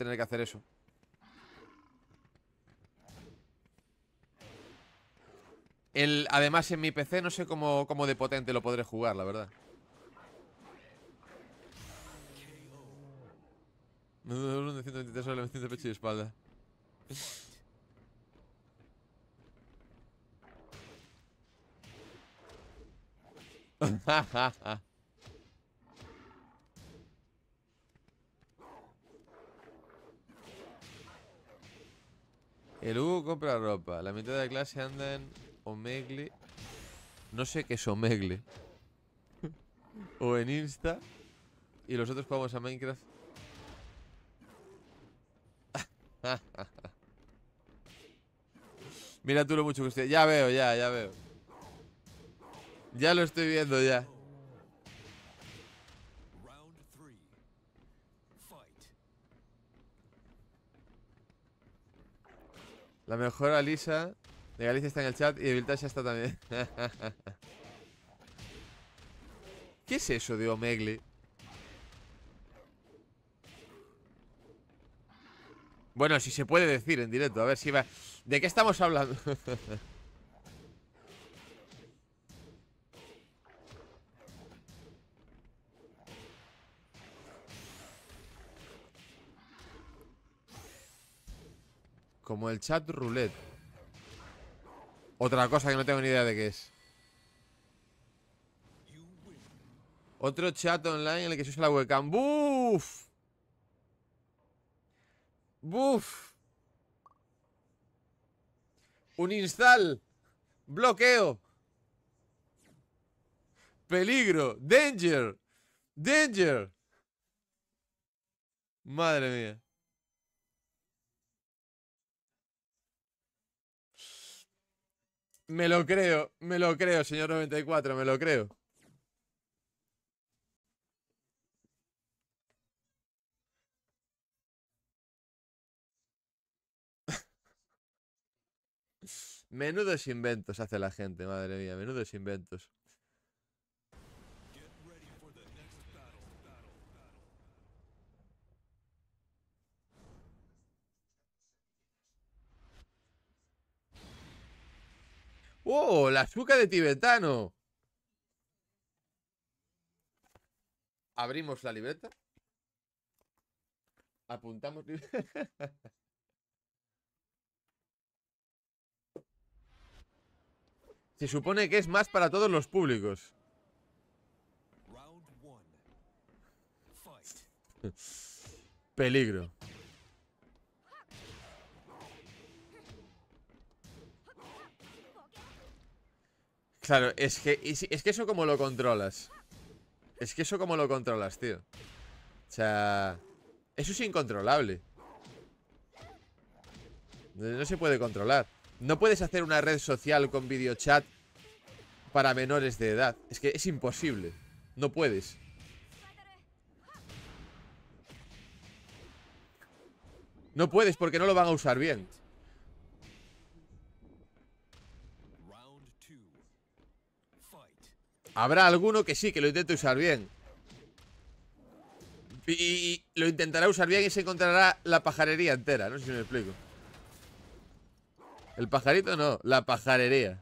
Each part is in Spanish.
tener que hacer eso. El, además en mi PC no sé cómo, cómo de potente lo podré jugar, la verdad. Me de 123 o de pecho y espalda. El Hugo compra ropa. La mitad de la clase anda en Omegle. No sé qué es Omegle. o en Insta. Y los otros jugamos a Minecraft. Mira tú lo mucho que usted. Ya veo, ya, ya veo. Ya lo estoy viendo, ya. La mejor Alisa de Galicia está en el chat y de Viltasha está también. ¿Qué es eso de Omegle? Bueno, si se puede decir en directo, a ver si va... ¿De qué estamos hablando? Como el chat roulette. Otra cosa que no tengo ni idea de qué es. Otro chat online en el que se usa la webcam. ¡Buf! ¡Buf! Un install. Bloqueo. Peligro. Danger. Danger. Madre mía. Me lo creo, me lo creo, señor 94, me lo creo. Menudos inventos hace la gente, madre mía, menudos inventos. ¡Oh, la azúcar de tibetano! Abrimos la libreta. Apuntamos. Se supone que es más para todos los públicos. Peligro. Claro, es que, es que eso como lo controlas. Es que eso como lo controlas, tío. O sea... Eso es incontrolable. No se puede controlar. No puedes hacer una red social con videochat para menores de edad. Es que es imposible. No puedes. No puedes porque no lo van a usar bien. Habrá alguno que sí, que lo intente usar bien. Y lo intentará usar bien y se encontrará la pajarería entera. No sé si me explico. El pajarito no, la pajarería.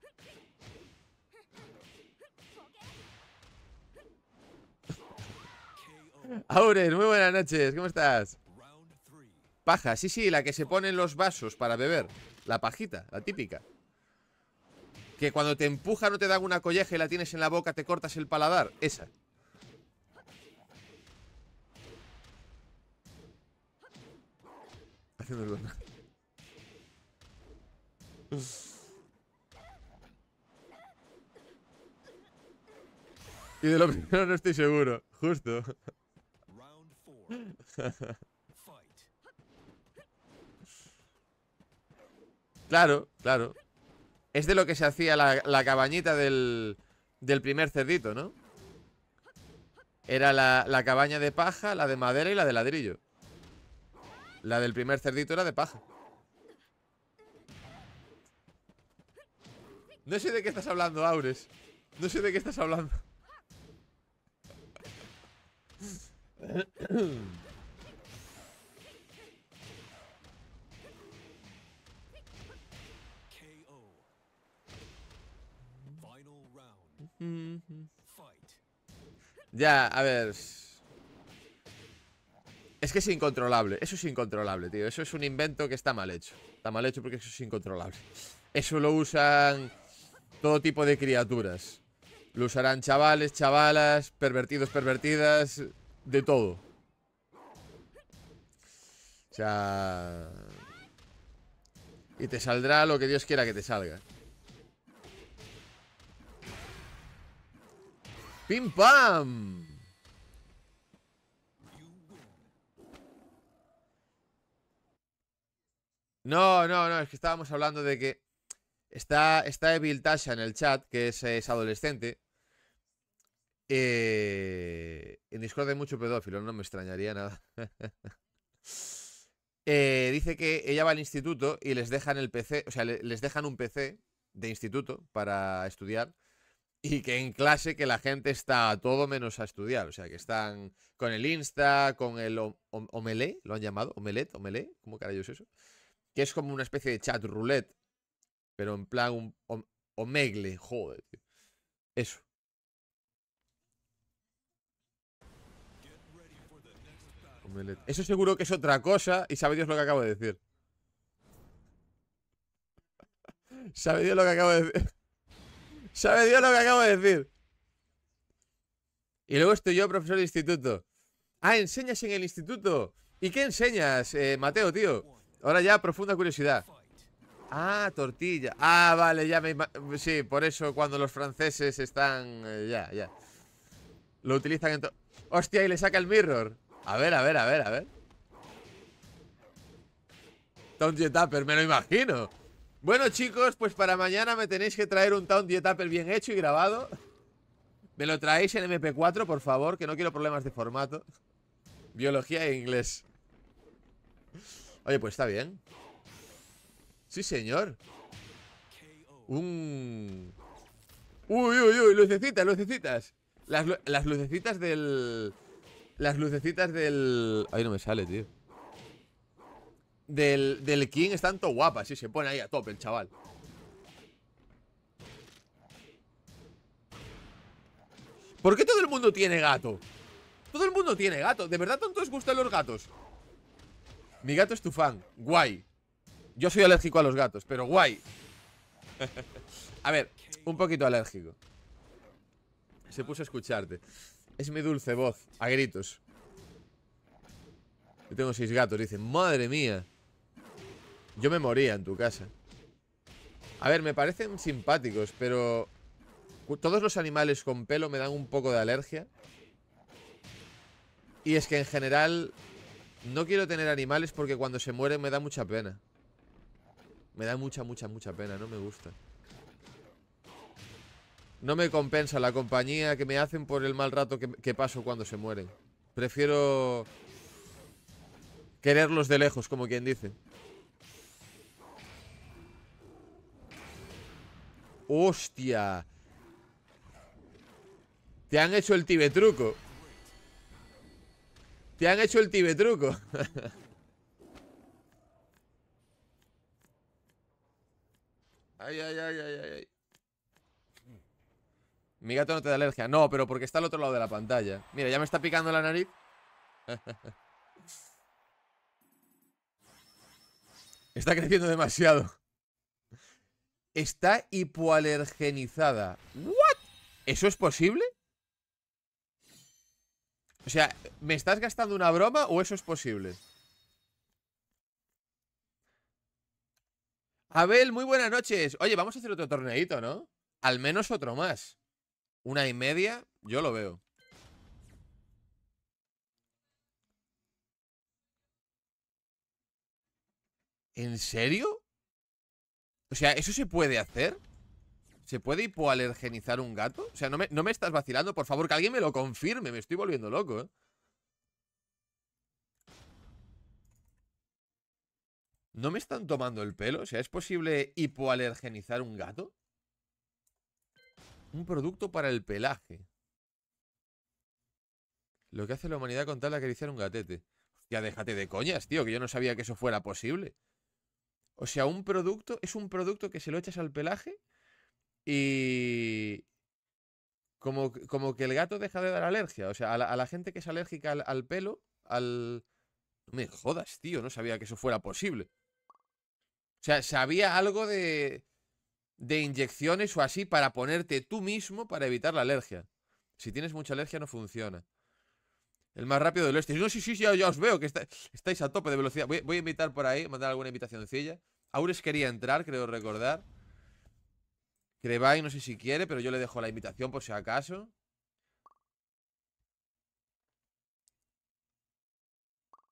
Auren, muy buenas noches, ¿cómo estás? Paja, sí, sí, la que se pone en los vasos para beber. La pajita, la típica. Que cuando te empuja no te dan una colleja y la tienes en la boca, te cortas el paladar. Esa. Y de lo primero no estoy seguro. Justo. claro, claro. Es de lo que se hacía la, cabañita del, primer cerdito, ¿no? Era la, la cabaña de paja, la de madera y la de ladrillo. La del primer cerdito era de paja. No sé de qué estás hablando, Aures. No sé de qué estás hablando. Ya, a ver... Es que es incontrolable, eso es incontrolable, tío. Eso es un invento que está mal hecho. Está mal hecho porque eso es incontrolable. Eso lo usan todo tipo de criaturas. Lo usarán chavales, chavalas, pervertidos, pervertidas, de todo. O sea... Y te saldrá lo que Dios quiera que te salga. ¡Pim pam! No, no, no, es que estábamos hablando de que está, está Evil Tasha en el chat, que es, adolescente. Eh, en Discord hay mucho pedófilo, no me extrañaría nada. Eh, dice que ella va al instituto y les dejan el PC, o sea, les dejan un PC de instituto para estudiar y que en clase que la gente está a todo menos a estudiar. O sea, que están con el Insta, con el omele, Omelé, lo han llamado, Omelet, Omelé, ¿cómo carayos es eso? Que es como una especie de chat roulette, pero en plan un Omegle, joder, tío. Eso. Eso seguro que es otra cosa y sabe lo que acabo de decir. sabe lo que acabo de decir. ¿Sabe Dios lo que acabo de decir? Y luego estoy yo, profesor de instituto. Ah, enseñas en el instituto. ¿Y qué enseñas, eh, Mateo, tío? Ahora ya, profunda curiosidad. Ah, tortilla. Ah, vale, ya me... Sí, por eso cuando los franceses están... Eh, ya, ya. Lo utilizan en... todo... Hostia, y le saca el mirror. A ver, a ver, a ver, a ver. Tom Tupper, me lo imagino. Bueno, chicos, pues para mañana me tenéis que traer un Town Diet Apple bien hecho y grabado. Me lo traéis en MP4, por favor, que no quiero problemas de formato. Biología e inglés. Oye, pues está bien. Sí, señor. Uy, uy, uy, lucecitas, lucecitas. Las, las lucecitas del... Las lucecitas del... Ay, no me sale, tío del, del King es tanto guapa, Si se pone ahí a tope el chaval. ¿Por qué todo el mundo tiene gato? Todo el mundo tiene gato. ¿De verdad tanto os gustan los gatos? Mi gato es tu fan. Guay. Yo soy alérgico a los gatos, pero guay. a ver, un poquito alérgico. Se puso a escucharte. Es mi dulce voz, a gritos. Yo tengo seis gatos, dice. Madre mía. Yo me moría en tu casa. A ver, me parecen simpáticos, pero... Todos los animales con pelo me dan un poco de alergia. Y es que en general... No quiero tener animales porque cuando se mueren me da mucha pena. Me da mucha, mucha, mucha pena, no me gusta. No me compensa la compañía que me hacen por el mal rato que, paso cuando se mueren. Prefiero quererlos de lejos, como quien dice. ¡Hostia! Te han hecho el tibetruco. Te han hecho el tibetruco. ay, ay, ay, ay, ay. Mi gato no te da alergia. No, pero porque está al otro lado de la pantalla. Mira, ya me está picando la nariz. está creciendo demasiado está hipoalergenizada. ¿What? ¿Eso es posible? O sea, ¿me estás gastando una broma o eso es posible? Abel, muy buenas noches. Oye, vamos a hacer otro torneito, ¿no? Al menos otro más. Una y media, yo lo veo. ¿En serio? O sea, ¿eso se puede hacer? ¿Se puede hipoalergenizar un gato? O sea, no me, estás vacilando. Por favor, que alguien me lo confirme. Me estoy volviendo loco, ¿eh? ¿No me están tomando el pelo? O sea, ¿es posible hipoalergenizar un gato? Un producto para el pelaje. Lo que hace la humanidad con tal de acariciar un gatete. Ya déjate de coñas, tío, que yo no sabía que eso fuera posible. O sea, un producto es un producto que se lo echas al pelaje y. Como, como que el gato deja de dar alergia. O sea, a la, gente que es alérgica al, al, pelo, al. No me jodas, tío, no sabía que eso fuera posible. O sea, sabía algo de. de inyecciones o así para ponerte tú mismo para evitar la alergia. Si tienes mucha alergia, no funciona. El más rápido del oeste. No, sí, sí, ya, ya os veo que estáis a tope de velocidad. Voy, voy, a invitar por ahí, mandar alguna invitacióncilla Aures quería entrar, creo recordar. Crevay, no sé si quiere, pero yo le dejo la invitación por si acaso.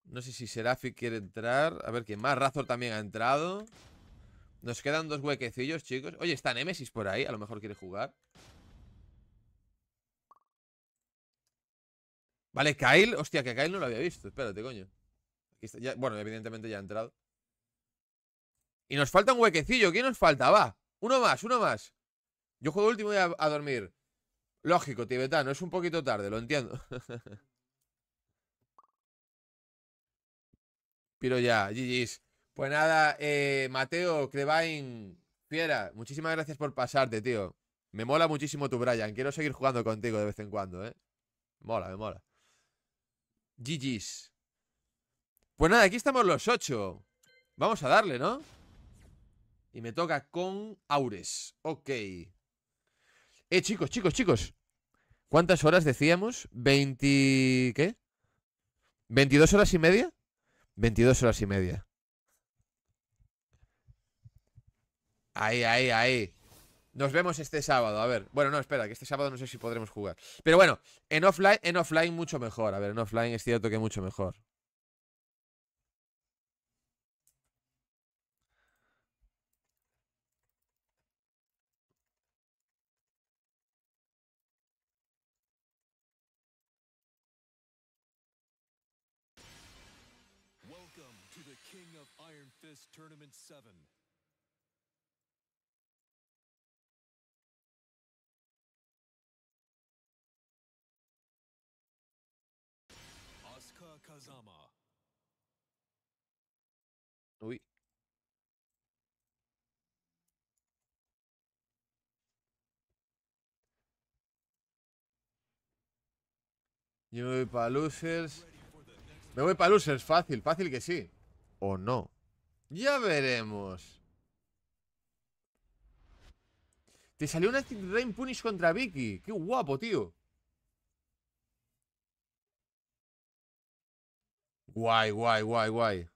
No sé si Serafi quiere entrar. A ver, quién más. Razor también ha entrado. Nos quedan dos huequecillos, chicos. Oye, está Nemesis por ahí. A lo mejor quiere jugar. Vale, Kyle. Hostia, que Kyle no lo había visto. Espérate, coño. bueno, evidentemente ya ha entrado. Y nos falta un huequecillo. ¿Quién nos falta? Va. Uno más, uno más. Yo juego último y a, dormir. Lógico, tibetano. Es un poquito tarde, lo entiendo. Pero ya, GG's. Pues nada, eh, Mateo, Crevain, Fiera, muchísimas gracias por pasarte, tío. Me mola muchísimo tu Brian. Quiero seguir jugando contigo de vez en cuando, ¿eh? Mola, me mola. GG's. Pues nada, aquí estamos los 8 Vamos a darle, ¿no? Y me toca con Aures. Ok. Eh, chicos, chicos, chicos. ¿Cuántas horas decíamos? 20... ¿Qué? ¿22 horas y media? 22 horas y media. Ahí, ahí, ahí. Nos vemos este sábado, a ver. Bueno, no, espera, que este sábado no sé si podremos jugar. Pero bueno, en offline, en offline mucho mejor. A ver, en offline es cierto que mucho mejor. Uy. Yo me voy para losers. Me voy para losers, fácil, fácil que sí. O no. Ya veremos. Te salió una Rain Punish contra Vicky. Qué guapo, tío. Guay, guay, guay, guay.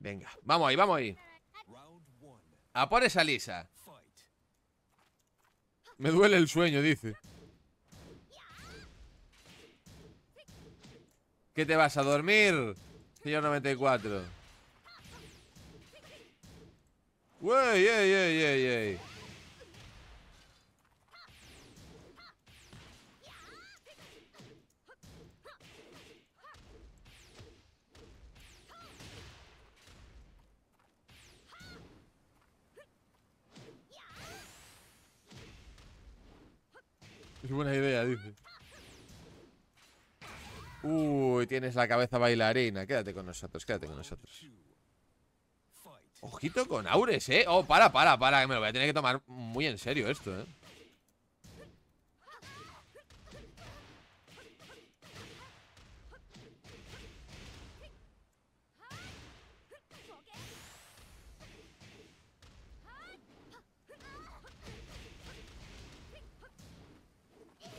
Venga, vamos ahí, vamos ahí. A por esa lisa. Me duele el sueño, dice. ¿Qué te vas a dormir? Señor 94. Wey, ey, ey, Es buena idea, dice. Uy, tienes la cabeza bailarina. Quédate con nosotros, quédate con nosotros. Ojito con Aures, ¿eh? Oh, para, para, para. Me lo voy a tener que tomar muy en serio esto, ¿eh?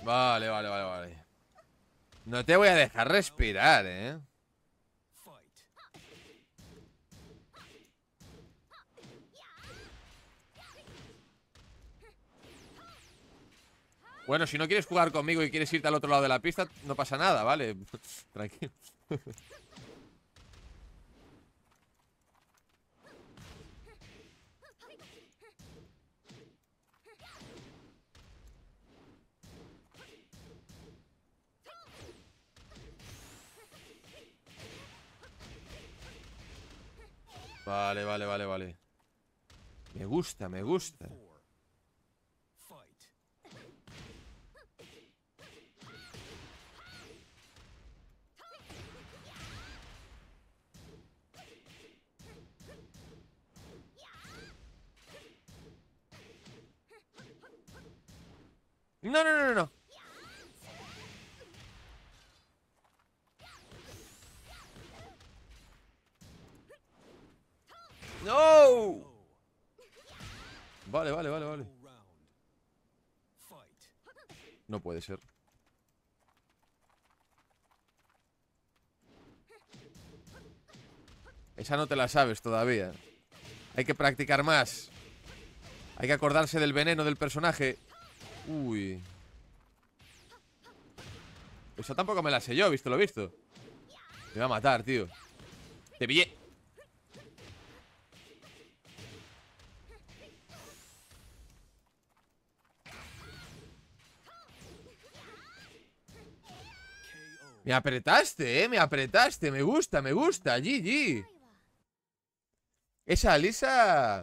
Vale, vale, vale, vale. No te voy a dejar respirar, ¿eh? Bueno, si no quieres jugar conmigo y quieres irte al otro lado de la pista, no pasa nada, ¿vale? Tranquilo. Vale, vale, vale, vale. Me gusta, me gusta. No, no, no, no, ¡No! Vale, vale, vale, vale. No puede ser. Esa no te la sabes todavía. Hay que practicar más. Hay que acordarse del veneno del personaje. Uy. Esa tampoco me la sé yo, visto lo visto. Me va a matar, tío. Te pillé. Me apretaste, eh, me apretaste Me gusta, me gusta, GG Esa lisa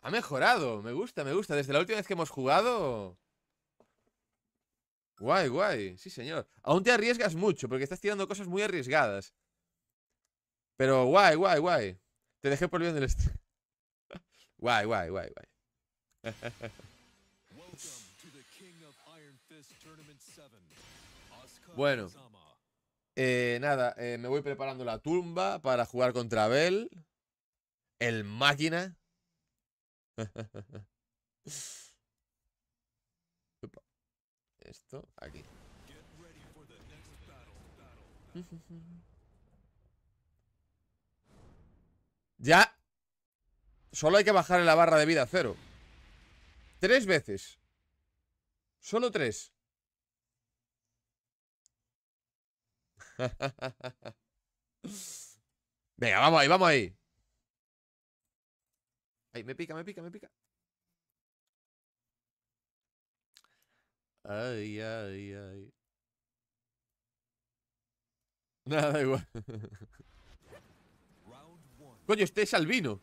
Ha mejorado Me gusta, me gusta, desde la última vez que hemos jugado Guay, guay, sí señor Aún te arriesgas mucho, porque estás tirando cosas muy arriesgadas Pero guay, guay, guay Te dejé por bien del stream Guay, guay, guay, guay Bueno eh, nada, eh, me voy preparando la tumba para jugar contra Abel. El máquina. Esto, aquí. ya. Solo hay que en la barra de vida cero. Tres veces. Solo tres. Venga, vamos ahí, vamos ahí. Ay, me pica, me pica, me pica. Ay, ay, ay. Nada, igual. Coño, este es albino.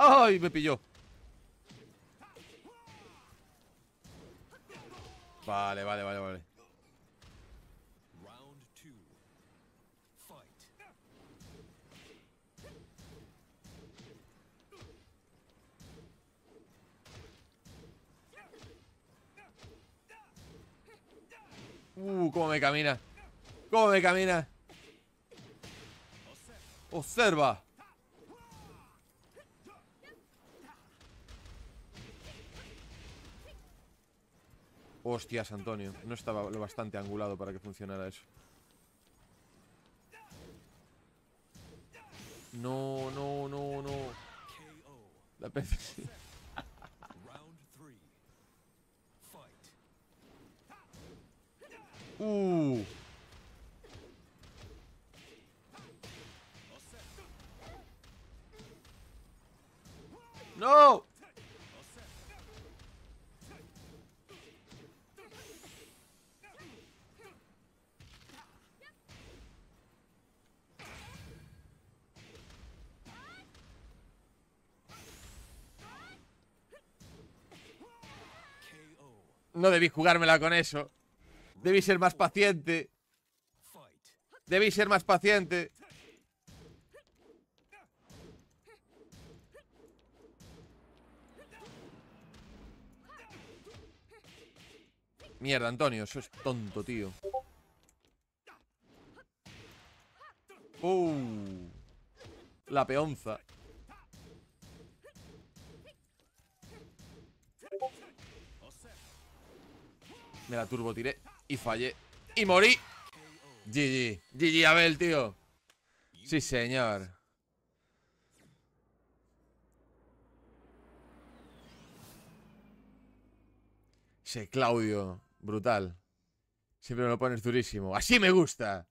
¡Ay! Me pilló. Vale, vale, vale, vale. Uh, cómo me camina. Cómo me camina. Observa. Hostias, Antonio. No estaba lo bastante angulado para que funcionara eso. No, no, no, no. La PC. Uh. No. No debí jugármela con eso. Debí ser más paciente. Debí ser más paciente. Mierda, Antonio, eso es tonto, tío. Uh, la peonza. Me la turbo tiré y fallé. ¡Y morí! GG. GG Abel, tío. Sí, señor. Ese Claudio. Brutal. Siempre me lo pones durísimo. ¡Así me gusta!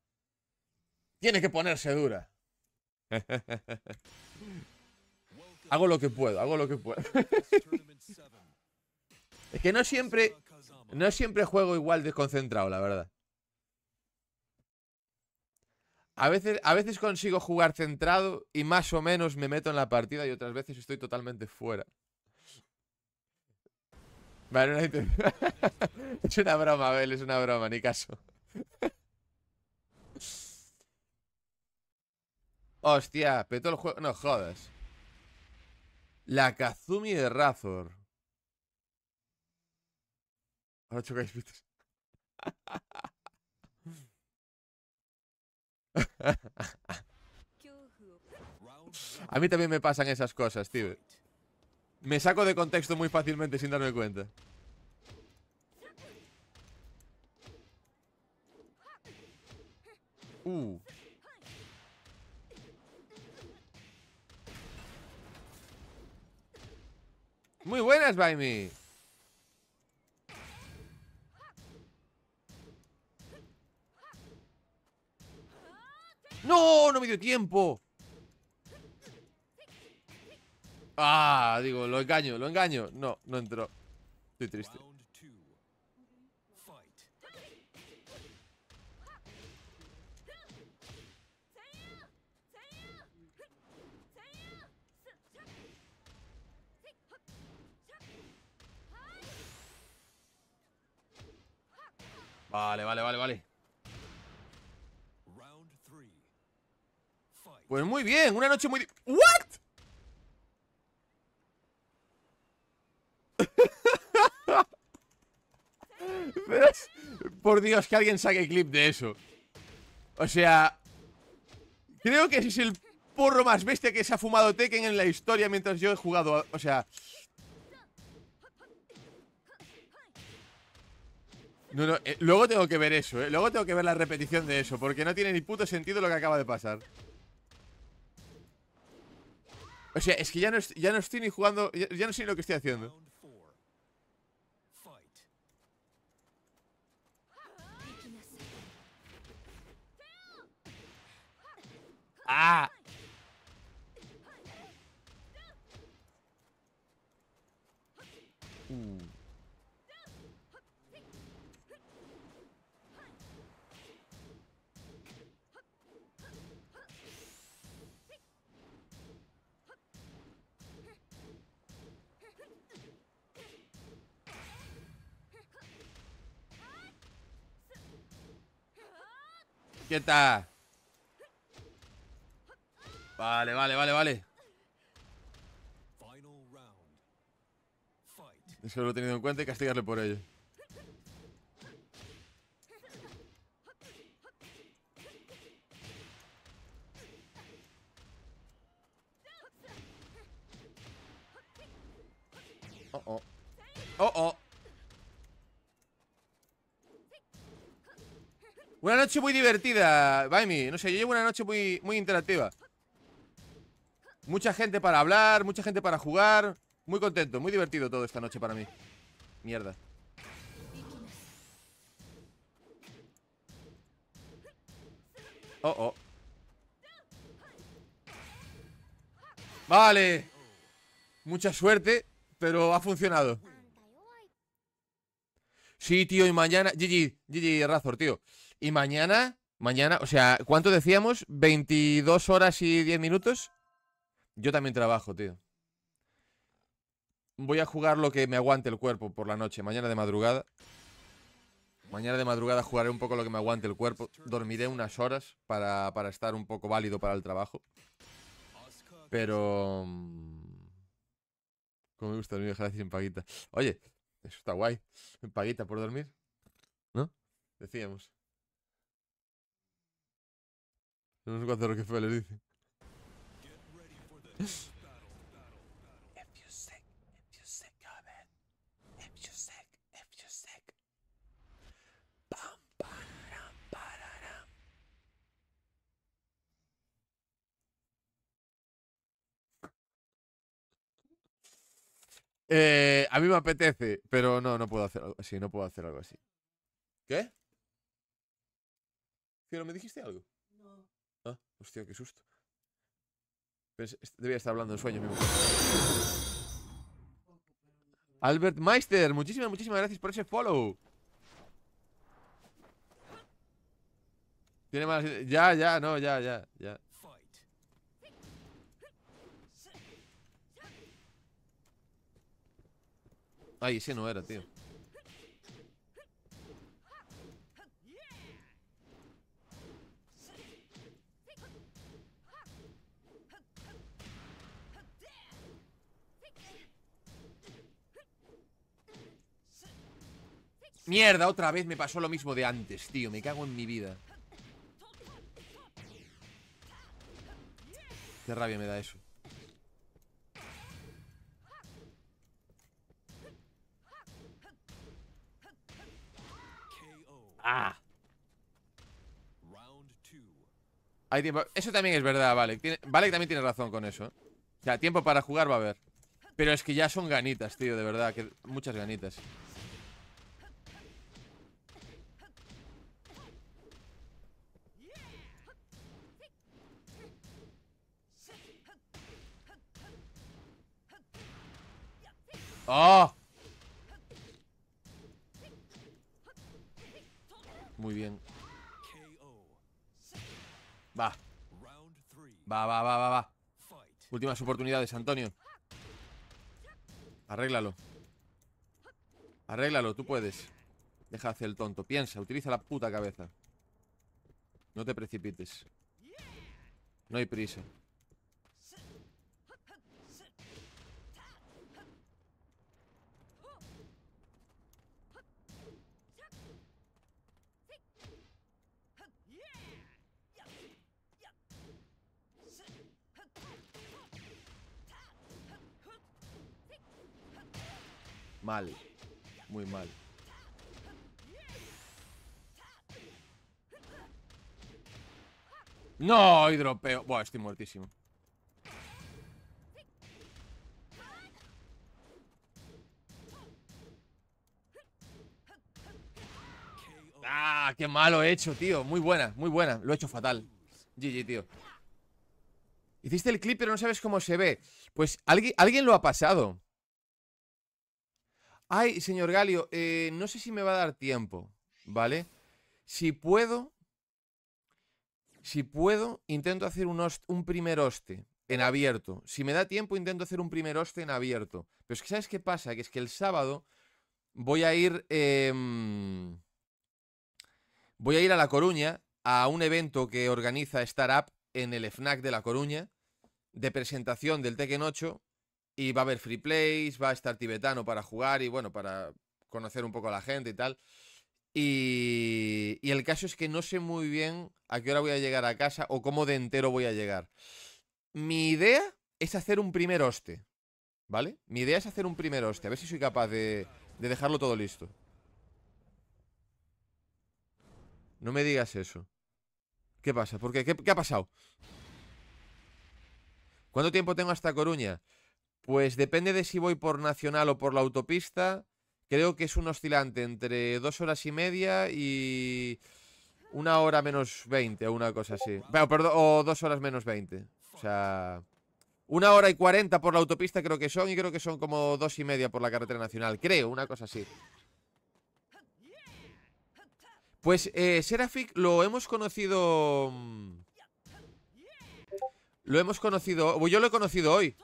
Tiene que ponerse dura. hago lo que puedo, hago lo que puedo. es que no siempre no siempre juego igual desconcentrado, la verdad. A veces, a veces consigo jugar centrado y más o menos me meto en la partida y otras veces estoy totalmente fuera. Vale, es una broma, Abel, es una broma, ni caso. Hostia, petó el juego... No, jodas. La Kazumi de Razor. Ahora chocáis, A mí también me pasan esas cosas, tío. Me saco de contexto muy fácilmente sin darme cuenta. Uh. Muy buenas, Baimi. ¡No! ¡No me dio tiempo! Ah, digo, lo engaño, lo engaño. No, no entró. Estoy triste. Vale, vale, vale, vale. Pues muy bien, una noche muy... ¿What? Por Dios, que alguien saque clip de eso. O sea... Creo que ese es el porro más bestia que se ha fumado Tekken en la historia mientras yo he jugado. O sea... No, no, eh, luego tengo que ver eso, eh. Luego tengo que ver la repetición de eso, porque no tiene ni puto sentido lo que acaba de pasar. O sea, es que ya no, ya no estoy ni jugando, ya, no sé ni lo que estoy haciendo. ¡Ah! Uh. ¡Quieta! Vale, vale, vale, vale. Eso lo he tenido en cuenta y castigarle por ello. Oh, oh. Oh, oh. Una noche muy divertida, Baimi. No sé, yo llevo una noche muy, muy interactiva. Mucha gente para hablar, mucha gente para jugar. Muy contento, muy divertido todo esta noche para mí. Mierda. Oh, oh. Vale. Mucha suerte, pero ha funcionado. Sí, tío, y mañana... GG, GG, Razor, tío. Y mañana, mañana, o sea, ¿cuánto decíamos? ¿22 horas y 10 minutos? Yo también trabajo, tío. Voy a jugar lo que me aguante el cuerpo por la noche, mañana de madrugada. Mañana de madrugada jugaré un poco lo que me aguante el cuerpo. Dormiré unas horas para, estar un poco válido para el trabajo. Pero... Mm, Cómo me gusta dormir, ojalá sin paguita. Oye, eso está guay. Paguita por dormir. ¿No? Decíamos. No sé qué hacer fue le dice. Eh, a mí me apetece, pero no, no puedo hacer algo así, no puedo hacer algo así. ¿Qué? Pero me dijiste algo. Hostia, qué susto. Debería estar hablando en sueño, mismo. Albert Meister, muchísimas, muchísimas gracias por ese follow. Tiene más. Ya, ya, no, ya, ya, ya. Ay, ese no era, tío. Mierda, otra vez me pasó lo mismo de antes, tío. Me cago en mi vida. Qué rabia me da eso. Ah. Hay tiempo. Eso también es verdad, Vale. Vale también tiene razón con eso. O sea, tiempo para jugar va a haber. Pero es que ya son ganitas, tío, de verdad. que Muchas ganitas. Ah. Muy bien. Va. Va, va, va, va, va. Últimas oportunidades, Antonio. Arréglalo. Arréglalo, tú puedes. Deja de hacer el tonto. Piensa, utiliza la puta cabeza. No te precipites. No hay prisa. Mal. Muy mal. No, dropeo. Buah, estoy muertísimo. Ah, qué malo he hecho, tío. Muy buena, muy buena. Lo he hecho fatal. GG, tío. Hiciste el clip, pero no sabes cómo se ve. Pues alguien, alguien lo ha pasado. Ay, señor Galio, eh, no sé si me va a dar tiempo, ¿vale? Si puedo, si puedo, intento hacer un, un primer hoste en abierto. Si me da tiempo, intento hacer un primer hoste en abierto. Pero es que, ¿sabes qué pasa? Que es que el sábado voy a ir. Em, voy a ir a La Coruña a un evento que organiza Startup en el FNAC de La Coruña de presentación del Tekken 8 y va a haber free plays, va a estar tibetano para jugar y bueno, para conocer un poco a la gente y tal. Y, y el caso es que no sé muy bien a qué hora voy a llegar a casa o cómo de entero voy a llegar. Mi idea es hacer un primer hoste, ¿vale? Mi idea es hacer un primer hoste, a ver si soy capaz de, dejarlo todo listo. No me digas eso. ¿Qué pasa? ¿Por qué? pasa porque qué ha pasado? ¿Cuánto tiempo tengo hasta Coruña? Pues depende de si voy por nacional o por la autopista. Creo que es un oscilante entre dos horas y media y una hora menos 20 o una cosa así. perdón, o dos horas menos 20. O sea, una hora y cuarenta por la autopista creo que son y creo que son como dos y media por la carretera nacional. Creo, una cosa así. Pues eh, Serafic lo hemos conocido... Mm, lo hemos conocido... Yo lo he conocido hoy.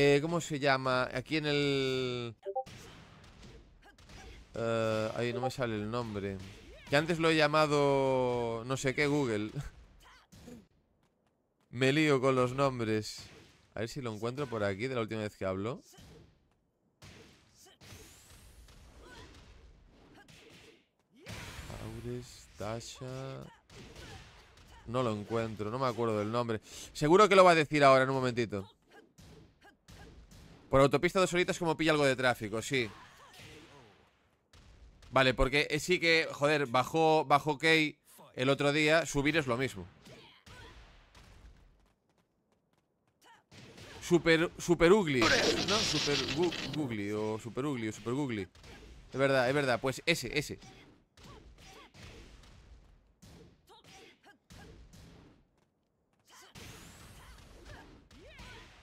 Eh, ¿Cómo se llama? Aquí en el... Eh, ahí no me sale el nombre. Que antes lo he llamado... No sé qué, Google. me lío con los nombres. A ver si lo encuentro por aquí de la última vez que hablo. Aures, Tasha... No lo encuentro, no me acuerdo del nombre. Seguro que lo va a decir ahora en un momentito. Por autopista dos horitas como pilla algo de tráfico, sí. Vale, porque eh, sí que, joder, bajó, bajó Key el otro día, subir es lo mismo. Super, super ugly, ¿no? Super ugly o super ugly o super googly. Es verdad, es verdad, pues ese, ese.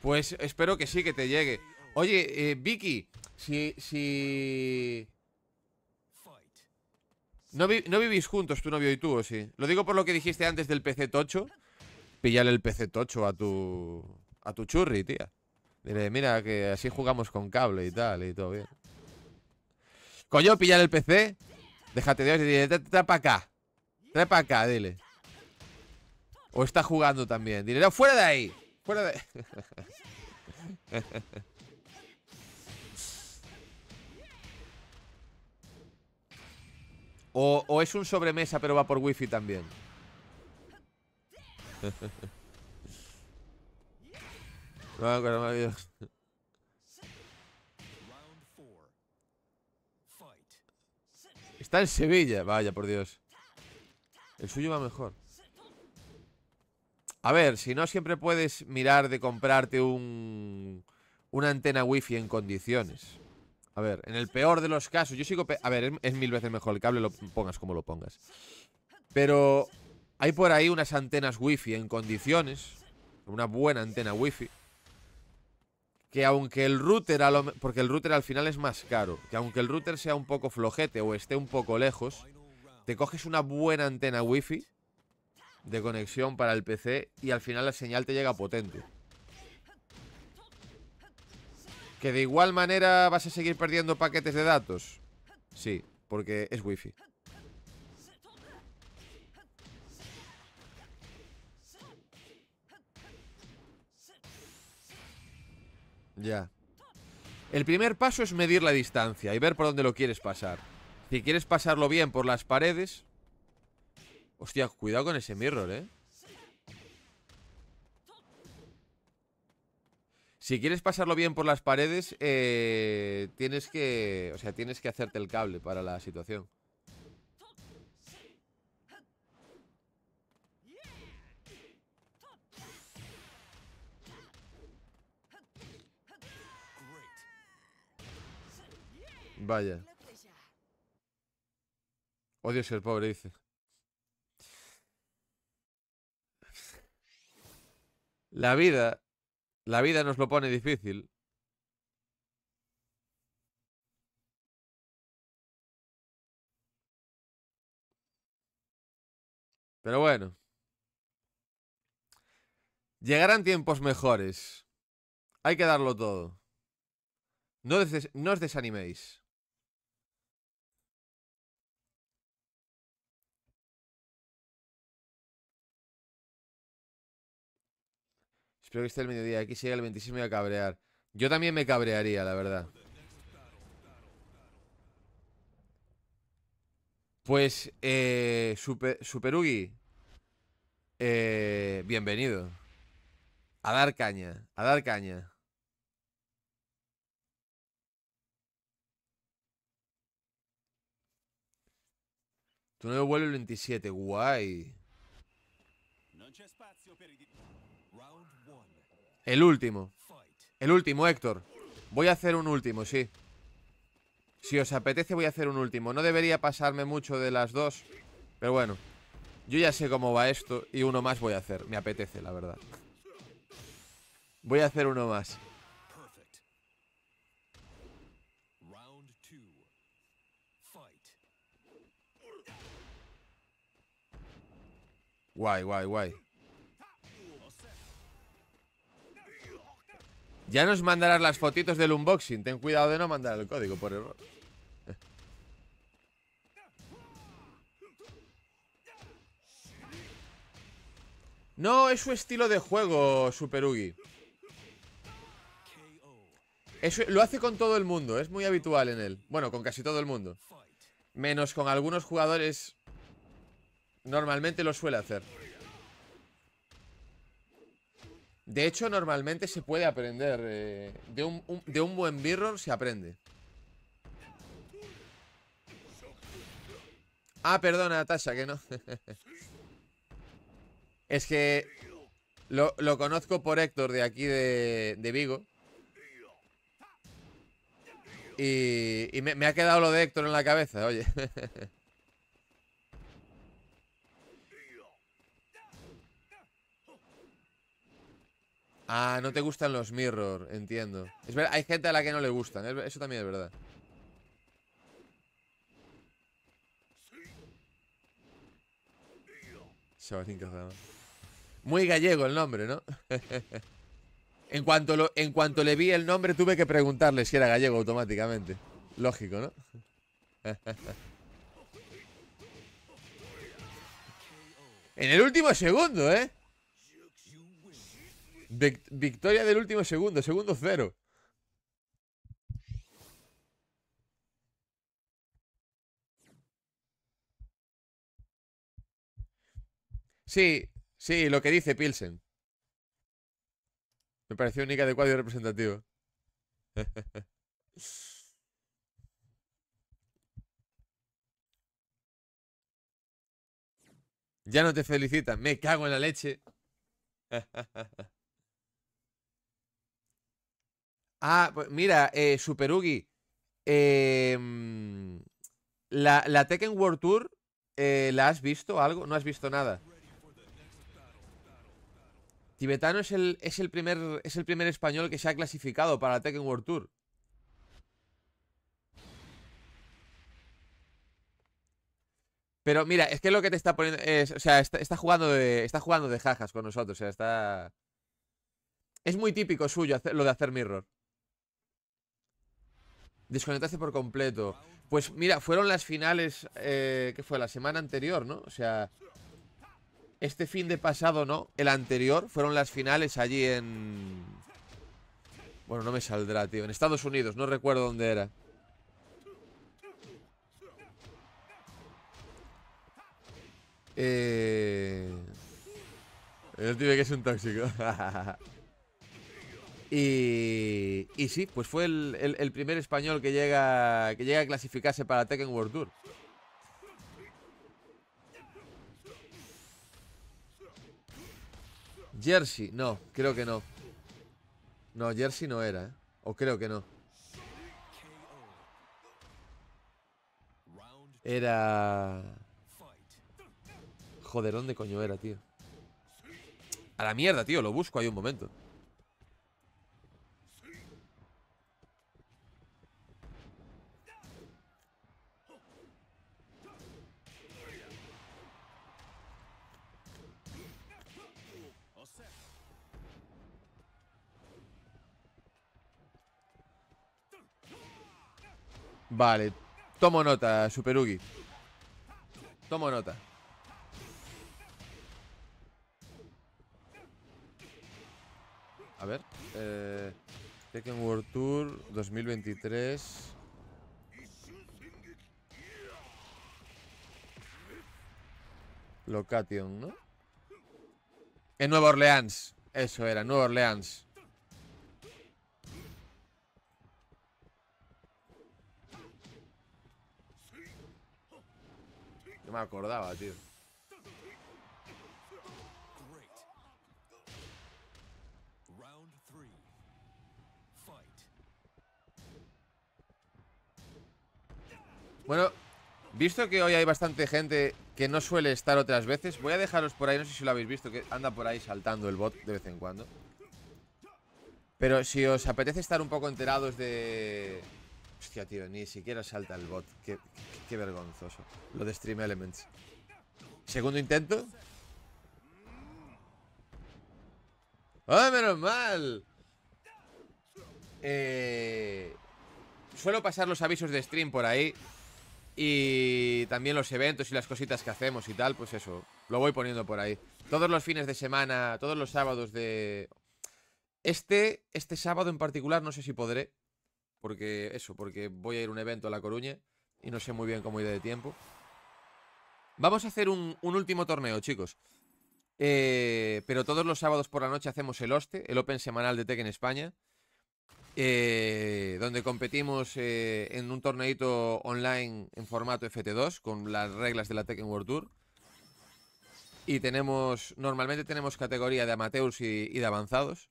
Pues espero que sí, que te llegue. Oye, eh, Vicky, si... si... No, vivís juntos tu novio y tú, ¿o sí? Lo digo por lo que dijiste antes del PC tocho. Píllale el PC tocho a tu... A tu churri, tía. Dile, mira, que así jugamos con cable y tal, y todo bien. Coño, pillar el PC. Déjate de hoy. dile, trae acá. Trae acá, dile. O está jugando también. Dile, no, fuera de ahí. Fuera de... O, es un sobremesa pero va por wifi también. Está en Sevilla. Vaya, por Dios. El suyo va mejor. A ver, si no, siempre puedes mirar de comprarte un, una antena wifi en condiciones. A ver, en el peor de los casos, yo sigo... A ver, es, mil veces mejor el cable, lo pongas como lo pongas. Pero hay por ahí unas antenas wifi en condiciones, una buena antena wifi, que aunque el router, a porque el router al final es más caro, que aunque el router sea un poco flojete o esté un poco lejos, te coges una buena antena wifi de conexión para el PC y al final la señal te llega potente. Que de igual manera vas a seguir perdiendo paquetes de datos. Sí, porque es wifi. Ya. El primer paso es medir la distancia y ver por dónde lo quieres pasar. Si quieres pasarlo bien por las paredes... Hostia, cuidado con ese mirror, ¿eh? Si quieres pasarlo bien por las paredes, eh, tienes que. O sea, tienes que hacerte el cable para la situación. Vaya. Odio ser pobre, dice. La vida la vida nos lo pone difícil. Pero bueno. Llegarán tiempos mejores. Hay que darlo todo. No, os desaniméis. Creo que esté el mediodía. Aquí llega el 26 me voy a cabrear. Yo también me cabrearía, la verdad. Pues, eh, Super, Superugi, eh, bienvenido. A dar caña, a dar caña. Tu nuevo vuelo el 27, guay. El último. El último, Héctor. Voy a hacer un último, sí. Si os apetece voy a hacer un último. No debería pasarme mucho de las dos. Pero bueno. Yo ya sé cómo va esto y uno más voy a hacer. Me apetece, la verdad. Voy a hacer uno más. Guay, guay, guay. Ya nos mandarás las fotitos del unboxing. Ten cuidado de no mandar el código por error. No, es su estilo de juego, Super Ugi. Eso lo hace con todo el mundo, es muy habitual en él. Bueno, con casi todo el mundo. Menos con algunos jugadores. Normalmente lo suele hacer. De hecho, normalmente se puede aprender. Eh, de, un, de un buen birro se aprende. Ah, perdona, Natasha, que no. es que lo, conozco por Héctor de aquí de, Vigo. Y, y me, me, ha quedado lo de Héctor en la cabeza, oye. Ah, no te gustan los mirror, entiendo. Es verdad, hay gente a la que no le gustan, eso también es verdad. Muy gallego el nombre, ¿no? en, cuanto en cuanto le vi el nombre tuve que preguntarle si era gallego automáticamente. Lógico, ¿no? en el último segundo, ¿eh? victoria del último segundo, segundo cero. Sí, sí, lo que dice Pilsen. Me pareció nick adecuado y representativo. ya no te felicitan. Me cago en la leche. Ah, pues mira, eh, SuperUgi em, la, Tekken World Tour, eh, ¿la has visto algo? No has visto nada. Tibetano es el, es el, primer, es el primer español que se ha clasificado para la Tekken World Tour. Pero mira, es que lo que te está poniendo o sea, está, jugando de está jugando de jajas con nosotros, o sea, está es muy típico suyo lo de hacer mirror. Desconectaste por completo. Pues mira, fueron las finales ¿Qué eh, que fue la semana anterior, ¿no? O sea, este fin de pasado, ¿no? El anterior fueron las finales allí en... Bueno, no me saldrá, tío. En Estados Unidos, no recuerdo dónde era. Eh... tío que es un tóxico. Y, sí, pues fue el, primer español que llega, que llega a clasificarse para Tekken World Tour. Jersey, no, creo que no. No, Jersey no era, ¿eh? O creo que no. Era... Joder, ¿dónde coño era, tío? A la mierda, tío, lo busco ahí un momento. Vale, tomo nota, Superugi. Tomo nota. A ver. Eh, Tekken World Tour 2023. Location, ¿no? En Nueva Orleans. Eso era, Nueva Orleans. me acordaba, tío. Bueno, visto que hoy hay bastante gente que no suele estar otras veces, voy a dejaros por ahí, no sé si lo habéis visto, que anda por ahí saltando el bot de vez en cuando. Pero si os apetece estar un poco enterados de, Hostia, tío, ni siquiera salta el bot. Qué, vergonzoso. Lo de Stream Elements. Segundo intento. ¡Ah, menos mal! Eh, suelo pasar los avisos de stream por ahí. Y también los eventos y las cositas que hacemos y tal, pues eso, lo voy poniendo por ahí. Todos los fines de semana, todos los sábados de... Este, este sábado en particular, no sé si podré, porque eso, porque voy a ir a un evento a La Coruña y no sé muy bien cómo iré de tiempo. Vamos a hacer un, último torneo, chicos. Eh, pero todos los sábados por la noche hacemos el Hoste, el Open semanal de Tech en España. Eh, donde competimos eh, en un torneito online en formato FT2 con las reglas de la Tekken World Tour. Y tenemos, normalmente tenemos categoría de amateurs y de avanzados.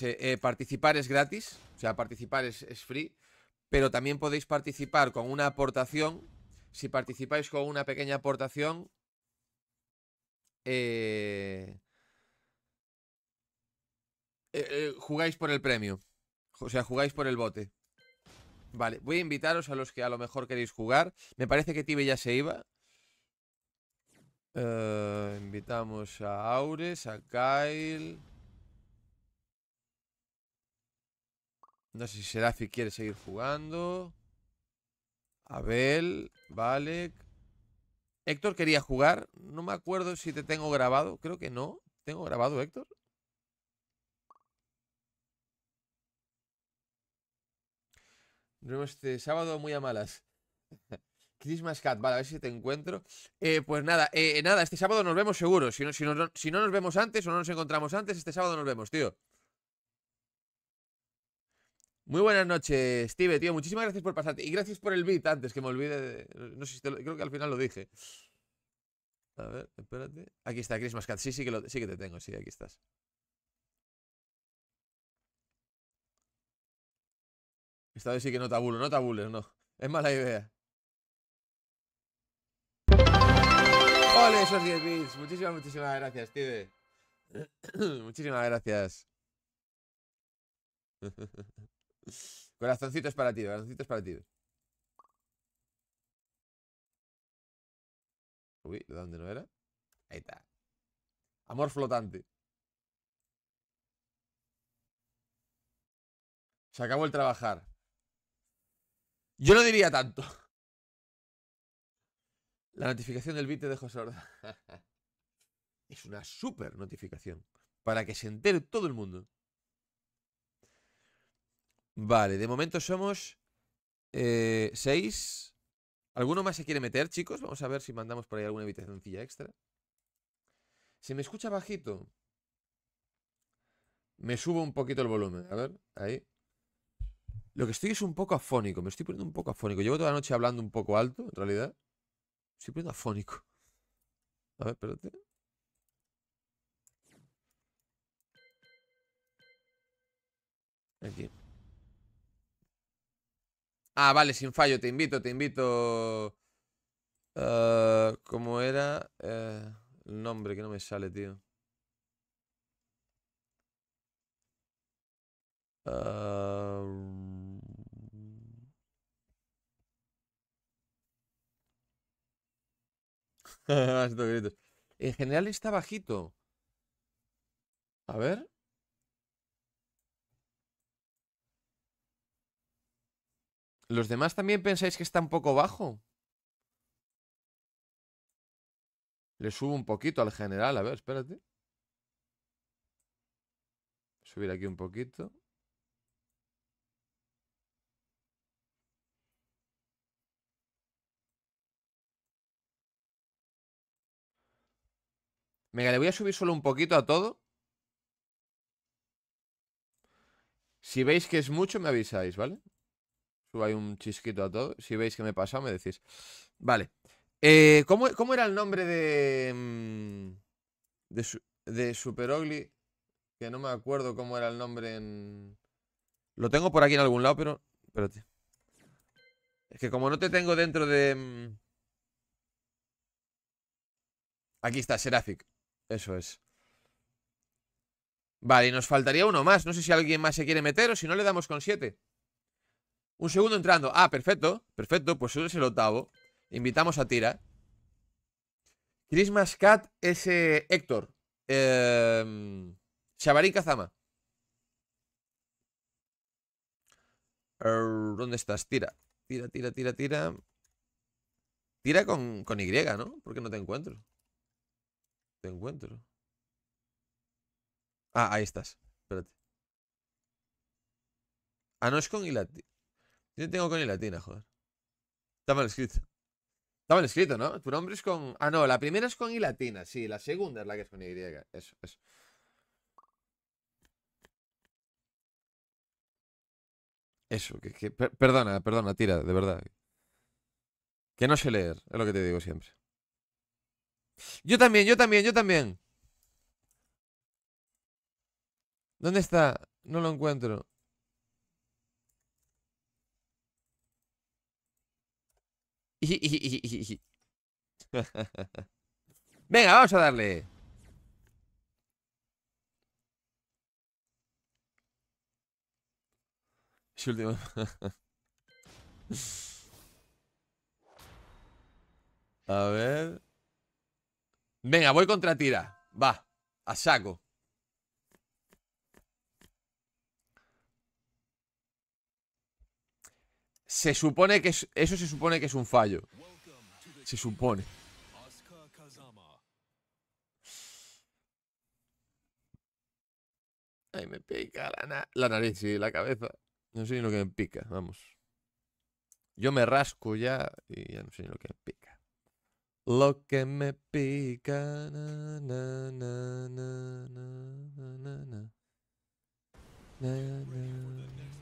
Eh, participar es gratis, o sea, participar es, free, pero también podéis participar con una aportación. Si participáis con una pequeña aportación, eh, eh, jugáis por el premio. O sea, jugáis por el bote. Vale, voy a invitaros a los que a lo mejor queréis jugar. Me parece que Tibe ya se iba. invitamos a Aures, a Kyle. No sé si Serafi quiere seguir jugando. Abel, Vale Héctor quería jugar. No me acuerdo si te tengo grabado. Creo que no. ¿Tengo grabado, Héctor? este sábado muy a malas. Christmas Cat, vale, a ver si te encuentro. Eh, pues nada, eh, nada, este sábado nos vemos seguro. Si si, si no nos vemos antes o no nos encontramos antes, este sábado nos vemos, tío. Muy buenas noches, Steve, tío. Muchísimas gracias por pasarte. Y gracias por el beat antes, que me olvide. De... No sé si te lo... Creo que al final lo dije. A ver, espérate. Aquí está, Christmas Cat. Sí, sí que, sí que te tengo. Sí, aquí estás. Esta vez sí que no tabulo. No tabules, no. Es mala idea. Hola, esos 10 bits! Muchísimas, muchísimas gracias, Steve. muchísimas gracias. Corazoncitos para ti, corazoncitos para ti. Uy, ¿de dónde no era? Ahí está. Amor flotante. Se acabó el trabajar. Yo no diría tanto. La notificación del beat te dejó sorda. es una super notificación. Para que se entere todo el mundo. Vale, de momento somos eh, seis. ¿Alguno más se quiere meter, chicos? Vamos a ver si mandamos por ahí alguna sencilla extra. Se me escucha bajito. Me subo un poquito el volumen. A ver, ahí. Lo que estoy es un poco afónico. Me estoy poniendo un poco afónico. Llevo toda la noche hablando un poco alto, en realidad. Me estoy poniendo afónico. A ver, espérate. Aquí. Ah, vale, sin fallo, te invito, te invito. Ah, ¿Cómo era? Eh, el nombre que no me sale, tío. Ah, en general está bajito. A ver. ¿Los demás también pensáis que está un poco bajo? Le subo un poquito al general, a ver, espérate. Subir aquí un poquito. Venga, le voy a subir solo un poquito a todo. Si veis que es mucho, me avisáis, ¿vale? hay un chisquito a todo. Si veis que me he pasado, me decís. Vale. Eh, ¿cómo, era el nombre de. Mm, de, Super Ugly? Que no me acuerdo cómo era el nombre en. Lo tengo por aquí en algún lado, pero. Espérate. Es que como no te tengo dentro de. Mm, aquí está, Seraphic. Eso es. Vale, y nos faltaría uno más. No sé si alguien más se quiere meter o si no le damos con siete. Un segundo entrando. Ah, perfecto. Perfecto, pues es el octavo. Invitamos a Tira. Christmas Cat es eh, Héctor. Eh, em, Kazama. ¿Dónde estás? Tira. Tira, tira, tira, tira. Tira con, Y, ¿no? Porque no te encuentro. Te encuentro. Ah, ahí estás. Espérate. Ah, no es con y yo tengo con y latina, joder. Está mal escrito. Está mal escrito, ¿no? Tu nombre es con. Ah, no, la primera es con y latina, sí. La segunda es la que es con y. Eso, eso. Eso, que, que, perdona, perdona, tira, de verdad. Que no sé leer, es lo que te digo siempre. Yo también, yo también, yo también. ¿Dónde está? No lo encuentro. Venga, vamos a darle. a ver. Venga, voy contra tira. Va, a saco. Se supone que es, eso se supone que es un fallo. Se supone. Ay, me pica la, la nariz y la cabeza. No sé ni lo que me pica, vamos. Yo me rasco ya y ya no sé ni lo que me pica. Lo que me pica. Na, na, na, na, na, na, na. na, na.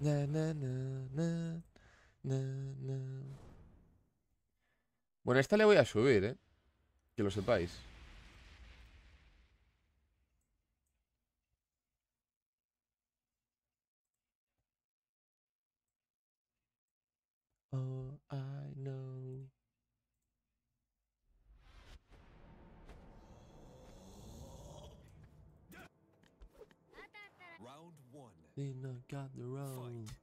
Na, na, na, bueno, esta le voy a subir, ¿eh? Que lo sepáis. Oh. They not got the wrong. Fight.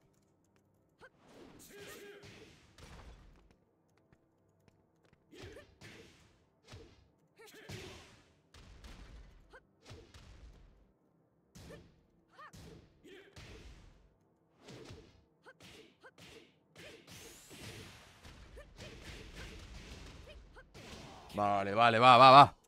Vale, vale, va, va, va.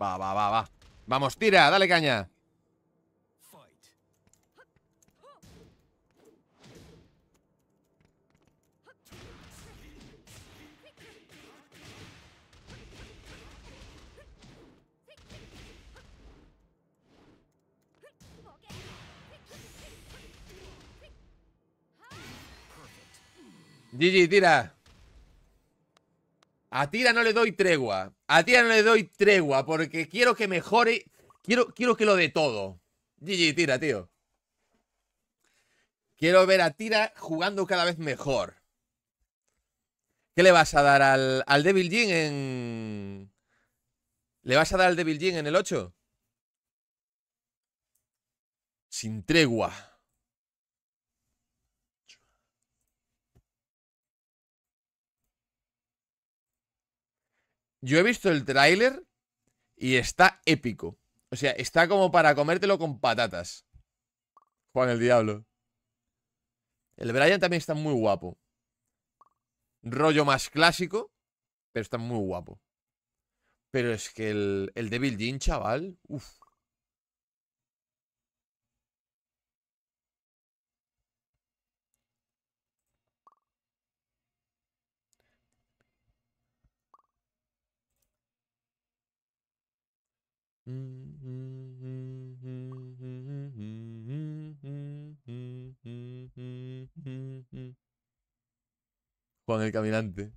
Va, va, va, va. Vamos, tira, dale caña. Gigi, tira. A tira no le doy tregua. A Tira no le doy tregua porque quiero que mejore. Quiero, quiero que lo dé todo. GG, tira, tío. Quiero ver a Tira jugando cada vez mejor. ¿Qué le vas a dar al, al Devil Jin en. ¿Le vas a dar al Devil Jin en el 8? Sin tregua. Yo he visto el tráiler y está épico. O sea, está como para comértelo con patatas. Juan el Diablo. El Brian también está muy guapo. Rollo más clásico, pero está muy guapo. Pero es que el, el Devil Jin, chaval. Uf. Juan el caminante.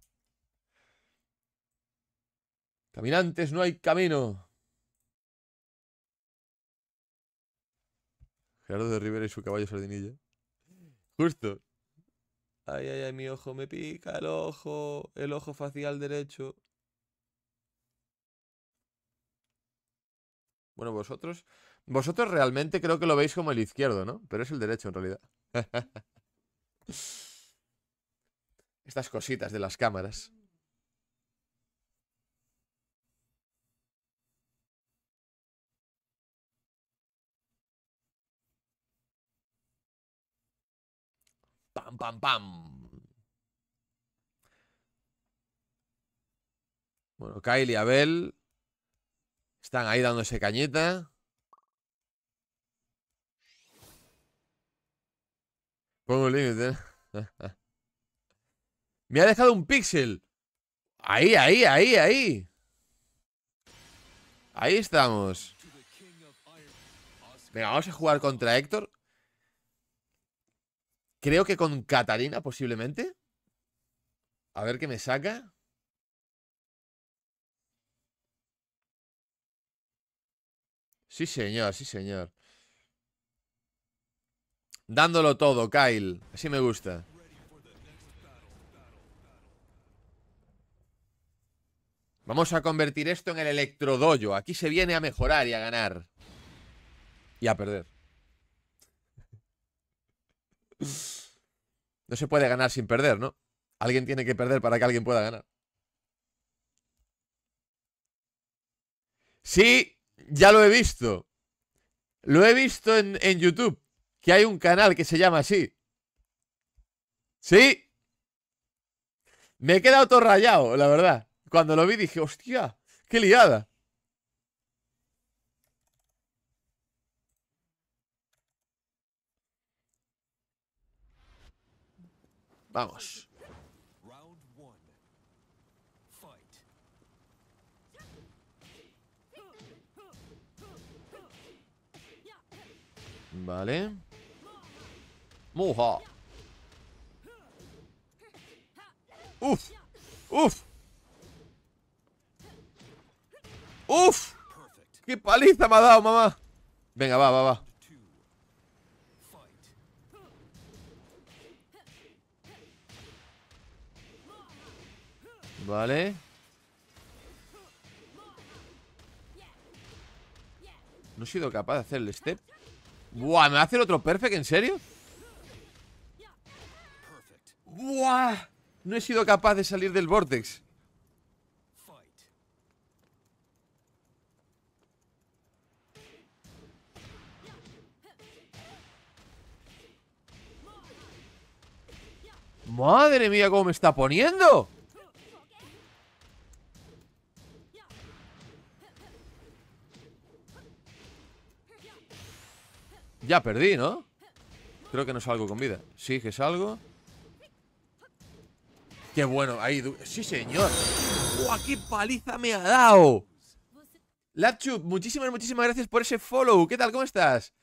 Caminantes, no hay camino. Gerardo de Rivera y su caballo sardinilla. Justo. Ay, ay, ay, mi ojo me pica, el ojo, el ojo facial derecho. Bueno, vosotros. Vosotros realmente creo que lo veis como el izquierdo, ¿no? Pero es el derecho en realidad. Estas cositas de las cámaras. Pam, pam, pam. Bueno, Kylie, Abel. Están ahí dándose cañeta. Pongo límite. Me ha dejado un píxel. Ahí, ahí, ahí, ahí. Ahí estamos. Venga, vamos a jugar contra Héctor. Creo que con Catalina posiblemente. A ver qué me saca. Sí, señor, sí, señor. Dándolo todo, Kyle. Así me gusta. Vamos a convertir esto en el electrodollo. Aquí se viene a mejorar y a ganar. Y a perder. No se puede ganar sin perder, ¿no? Alguien tiene que perder para que alguien pueda ganar. Sí, ya lo he visto. Lo he visto en, YouTube, que hay un canal que se llama así. Sí. Me he quedado todo rayado, la verdad. Cuando lo vi dije, hostia, qué liada. Vamos. Vale. Muja. Uf. Uf. Uf. ¡Qué paliza me ha dado, mamá! Venga, va, va, va. Vale. No he sido capaz de hacer el step. Buah, ¿me va a hacer otro perfect? ¿En serio? Buah, no he sido capaz de salir del vortex. Madre mía, cómo me está poniendo. Ya perdí, ¿no? Creo que no salgo con vida. Sí, que salgo. Qué bueno, ahí... ¡Sí, señor! ¡Guau, qué paliza me ha dado! Lapchup, muchísimas, muchísimas gracias por ese follow. ¿Qué tal? ¿Cómo estás?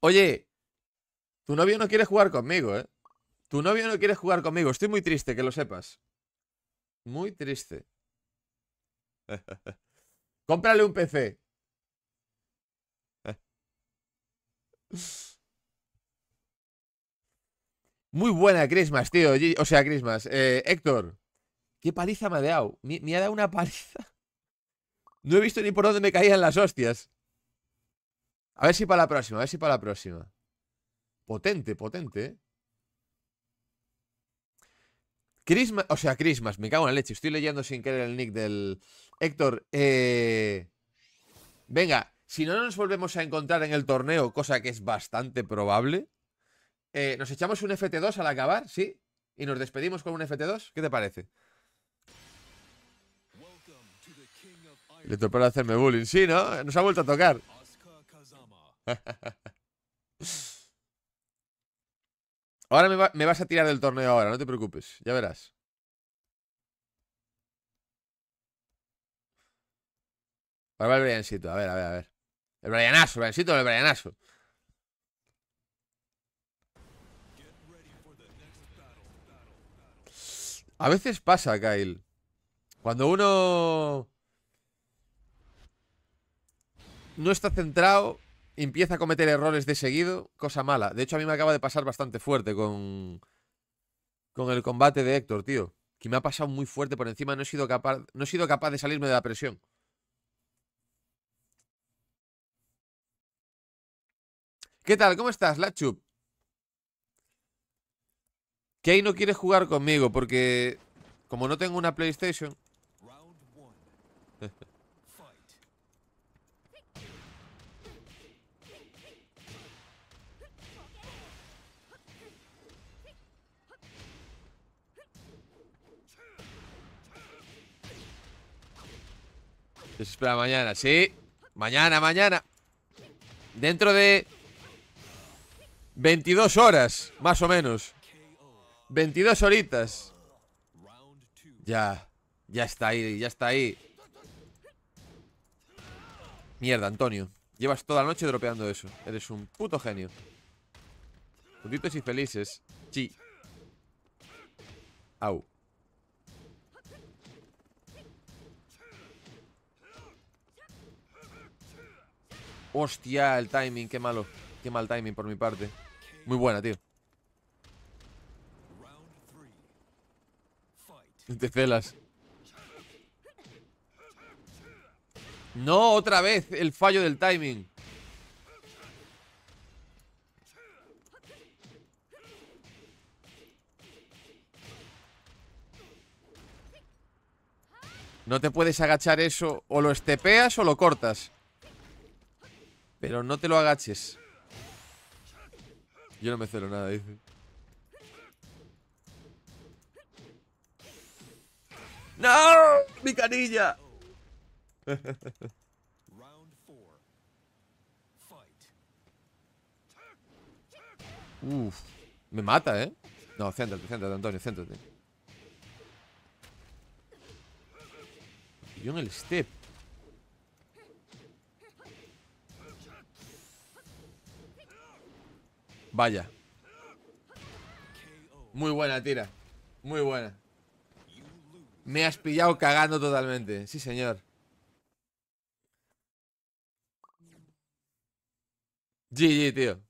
Oye, tu novio no quiere jugar conmigo, ¿eh? Tu novio no quiere jugar conmigo. Estoy muy triste, que lo sepas. Muy triste. Cómprale un PC. Muy buena, Christmas, tío. O sea, Christmas. Eh, Héctor, ¿qué paliza me ha dado? Me, ha dado una paliza. No he visto ni por dónde me caían las hostias. A ver si para la próxima, a ver si para la próxima. Potente, potente, eh. Christmas, o sea, Christmas, me cago en la leche. Estoy leyendo sin querer el nick del Héctor. Eh, venga, si no nos volvemos a encontrar en el torneo, cosa que es bastante probable, eh, nos echamos un FT2 al acabar, ¿sí? Y nos despedimos con un FT2. ¿Qué te parece? Le tocó hacerme bullying. Sí, ¿no? Nos ha vuelto a tocar. ahora me, vas a tirar del torneo ahora, no te preocupes. Ya verás. Barbar sitio, a ver, a ver, a ver. El Brianazo, necesito el Brianazo. A veces pasa, Kyle. Cuando uno no está centrado, empieza a cometer errores de seguido, cosa mala. De hecho, a mí me acaba de pasar bastante fuerte con, con el combate de Héctor, tío. Que me ha pasado muy fuerte por encima, no he sido capaz, no he sido capaz de salirme de la presión. ¿Qué tal? ¿Cómo estás, Lachup? Que no quiere jugar conmigo porque como no tengo una PlayStation... es espera mañana, sí. Mañana, mañana. Dentro de 22 horas, más o menos. 22 horitas. Ya, ya está ahí, ya está ahí. Mierda, Antonio. Llevas toda la noche dropeando eso. Eres un puto genio. Putitos y felices. Sí. Au. Hostia, el timing, qué malo. Qué mal timing por mi parte. Muy buena, tío. Te celas. No, otra vez el fallo del timing. No te puedes agachar eso. O lo estepeas o lo cortas. Pero no te lo agaches. Yo no me celo nada, dice. ¡No! ¡Mi canilla! Uf, me mata, ¿eh? No, céntrate, céntrate, Antonio, céntrate. Yo en el step. Vaya. Muy buena tira. Muy buena. Me has pillado cagando totalmente. Sí, señor. GG, tío.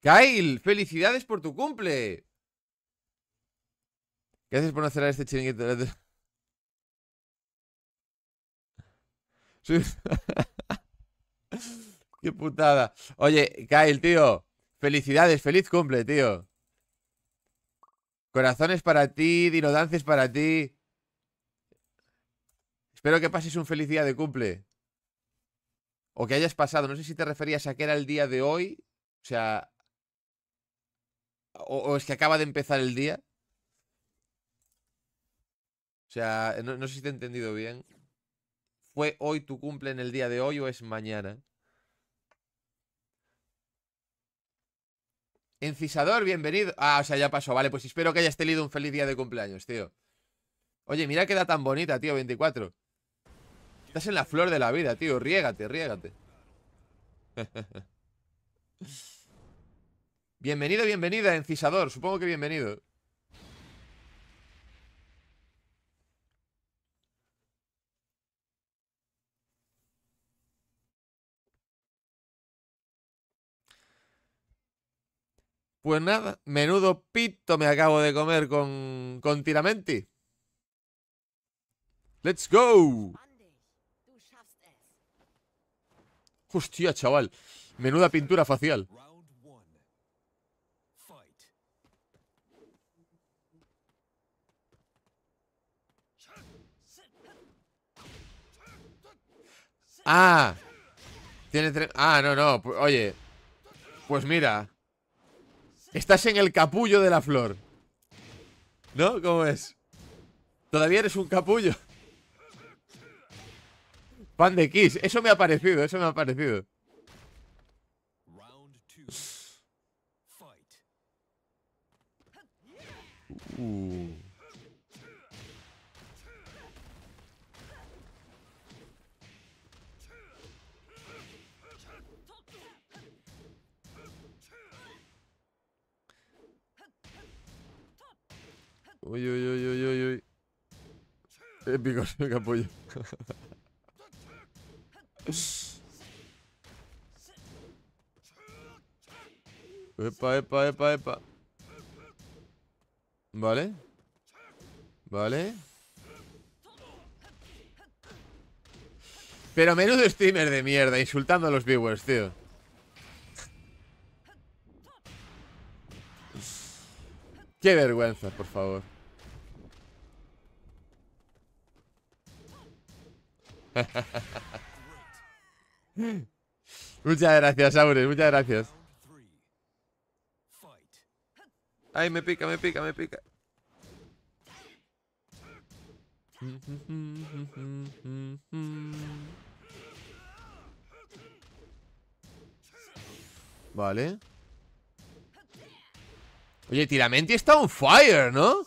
Kyle, felicidades por tu cumple. Gracias por no cerrar este chiringuito. Qué putada. Oye, Kyle, tío. Felicidades, feliz cumple, tío. Corazones para ti, dinodances para ti. Espero que pases un feliz día de cumple. O que hayas pasado. No sé si te referías a que era el día de hoy. O sea. o es que acaba de empezar el día. O sea, no, no sé si te he entendido bien. ¿Fue hoy tu cumple en el día de hoy o es mañana? Encisador, bienvenido. Ah, o sea, ya pasó. Vale, pues espero que hayas tenido un feliz día de cumpleaños, tío. Oye, mira qué edad tan bonita, tío, 24. Estás en la flor de la vida, tío. Riégate, riégate. bienvenido, bienvenida, encisador. Supongo que bienvenido. Pues nada, menudo pito me acabo de comer con, con tiramenti. ¡Let's go! Hostia, chaval. Menuda pintura facial. Ah. Tiene Ah, no, no. Pues, oye. Pues mira. Estás en el capullo de la flor. ¿No? ¿Cómo es? Todavía eres un capullo. Pan de Kiss. Eso me ha parecido, eso me ha parecido. Uy, uy, uy, uy, uy, uy. Épicos el capullo. epa, epa, epa, epa. Vale. Vale. Pero menudo streamer de mierda, insultando a los viewers, tío. Qué vergüenza, por favor. muchas gracias, Aures, muchas gracias. Ay, me pica, me pica, me pica. Vale. Oye, tiramente está un fire, ¿no?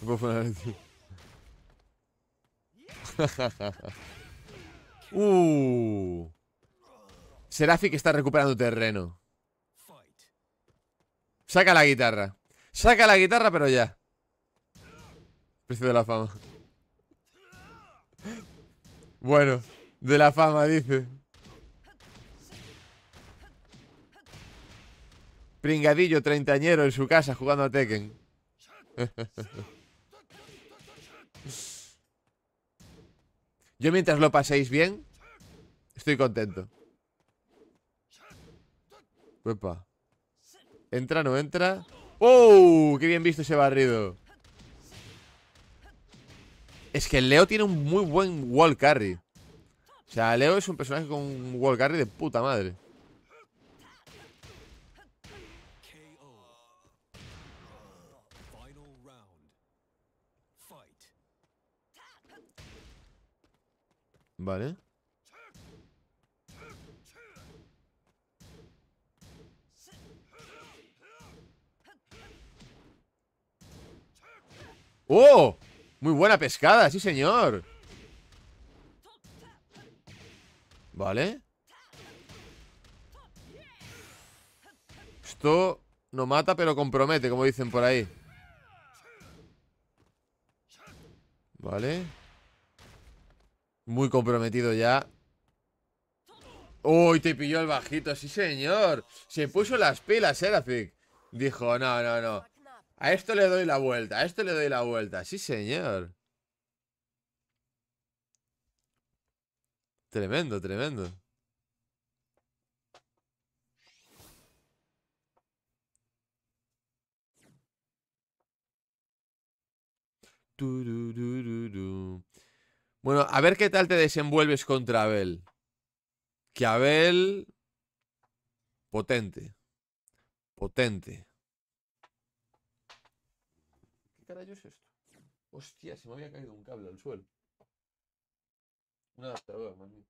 uh. Serafi que está recuperando terreno. Saca la guitarra. Saca la guitarra, pero ya. Precio de la fama. Bueno, de la fama, dice. Pringadillo treintañero en su casa jugando a Tekken. Yo mientras lo paséis bien, estoy contento. Uepa. ¿Entra, no entra? ¡Oh! ¡Qué bien visto ese barrido! Es que Leo tiene un muy buen wall carry. O sea, Leo es un personaje con un wall carry de puta madre. Vale. ¡Oh! Muy buena pescada, sí señor Vale Esto no mata pero compromete, como dicen por ahí Vale muy comprometido ya. Uy, te pilló el bajito, sí señor. Se puso las pilas, Seraphic! ¿eh, Dijo, no, no, no. A esto le doy la vuelta, a esto le doy la vuelta. Sí señor. Tremendo, tremendo. Bueno, a ver qué tal te desenvuelves contra Abel. Que Abel... Potente. Potente. ¿Qué carajo es esto? Hostia, se me había caído un cable al suelo. Un adaptador, man.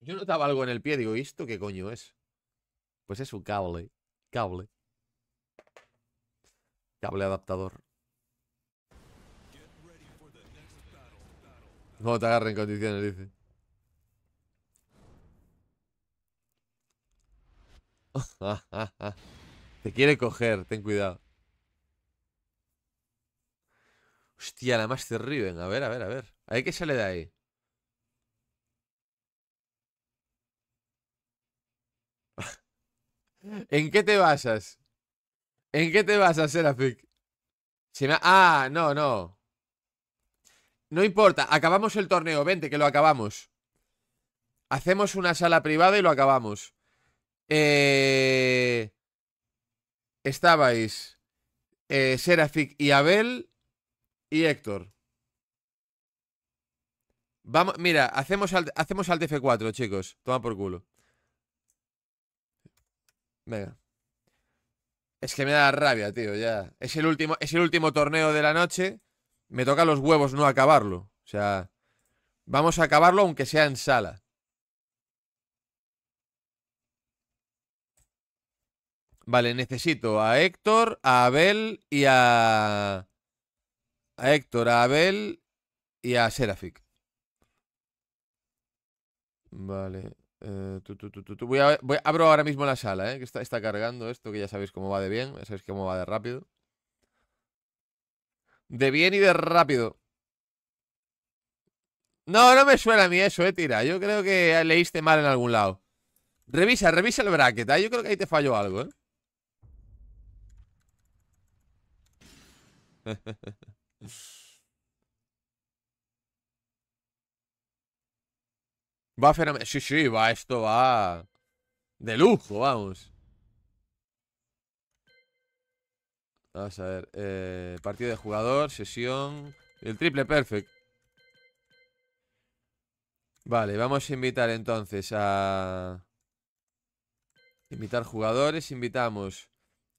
Yo notaba algo en el pie, digo, ¿esto qué coño es? Pues es un cable. Cable. Cable adaptador. No te en condiciones, dice. te quiere coger, ten cuidado. Hostia, la Master Riven. A ver, a ver, a ver. A ver qué sale de ahí. ¿En qué te basas? ¿En qué te basas, a Se me Ah, no, no. No importa, acabamos el torneo, vente, que lo acabamos. Hacemos una sala privada y lo acabamos. Eh, estabais eh, Serafic y Abel y Héctor. Vamos, mira, hacemos al, hacemos al TF4, chicos. Toma por culo. Venga. Es que me da rabia, tío, ya. Es el último, es el último torneo de la noche me toca los huevos no acabarlo. O sea, vamos a acabarlo aunque sea en sala. Vale, necesito a Héctor, a Abel y a... A Héctor, a Abel y a Serafic. Vale. Eh, voy a, abro ahora mismo la sala, ¿eh? que está, está cargando esto, que ya sabéis cómo va de bien, ya sabéis cómo va de rápido. De bien y de rápido. No, no me suena a mí eso, eh, tira. Yo creo que leíste mal en algún lado. Revisa, revisa el bracket, ¿eh? Yo creo que ahí te falló algo, ¿eh? va fenomenal. Sí, sí, va, esto va. De lujo, vamos. Vamos a ver. Eh, partido de jugador, sesión. El triple perfect. Vale, vamos a invitar entonces a... Invitar jugadores, invitamos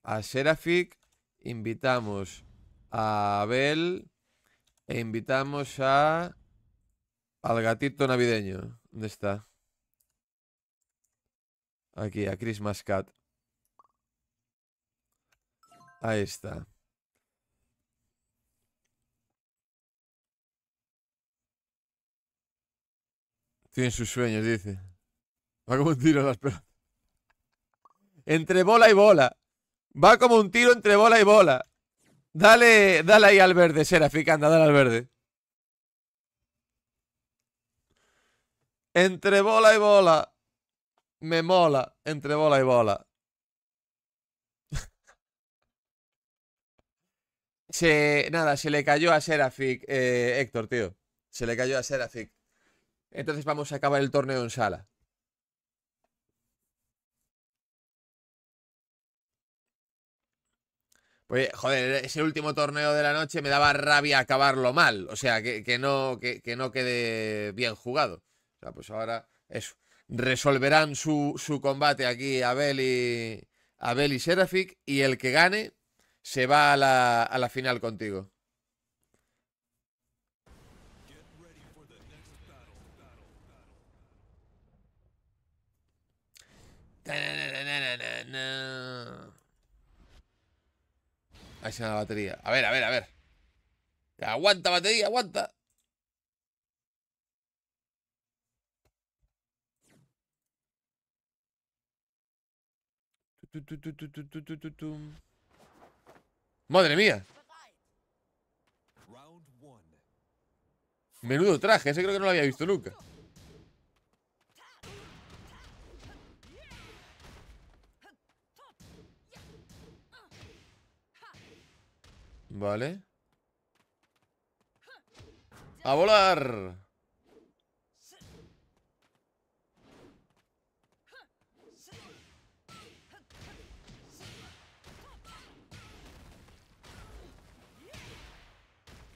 a Serafic, invitamos a Abel e invitamos a... Al gatito navideño. ¿Dónde está? Aquí, a Christmas Cat Ahí está. Tiene sus sueños, dice. Va como un tiro las pelotas. Entre bola y bola. Va como un tiro entre bola y bola. Dale, dale ahí al verde, Serafic, anda, dale al verde. Entre bola y bola. Me mola, entre bola y bola. Se, nada, se le cayó a Serafic, eh, Héctor, tío. Se le cayó a Serafic. Entonces vamos a acabar el torneo en sala. Pues, joder, ese último torneo de la noche me daba rabia acabarlo mal. O sea, que, no, no quede bien jugado. O sea, pues ahora eso. Resolverán su, combate aquí Abel y, Abel y Serafic. Y el que gane, se va a la, a la final contigo. Ahí se la batería. A ver, a ver, a ver. Aguanta, batería, aguanta. Tu, tu, tu, Madre mía. Menudo traje, ese creo que no lo había visto nunca. Vale. ¡A volar!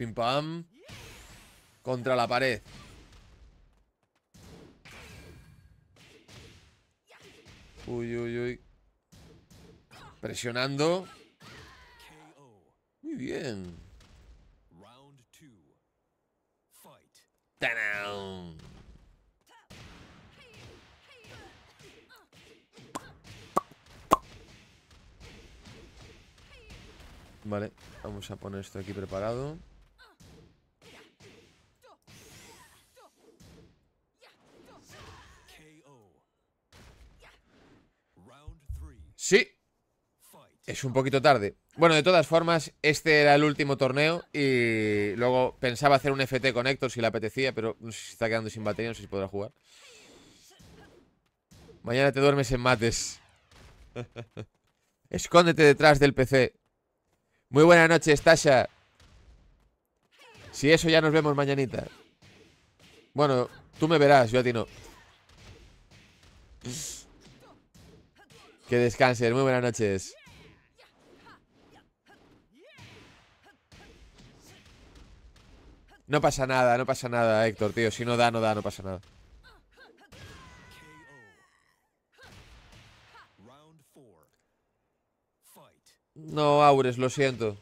Pim pam. Contra la pared. Uy, uy, uy. Presionando. Muy bien. Vale, vamos a poner esto aquí preparado. Sí. Es un poquito tarde. Bueno, de todas formas, este era el último torneo y luego pensaba hacer un FT con Héctor si le apetecía, pero no sé si está quedando sin batería, no sé si podrá jugar. Mañana te duermes en mates. Escóndete detrás del PC. Muy buena noche, Tasha. Si eso ya nos vemos mañanita. Bueno, tú me verás, yo a ti no. Que descansen. Muy buenas noches. No pasa nada, no pasa nada, Héctor, tío. Si no da, no da, no pasa nada. No, Aures, lo siento.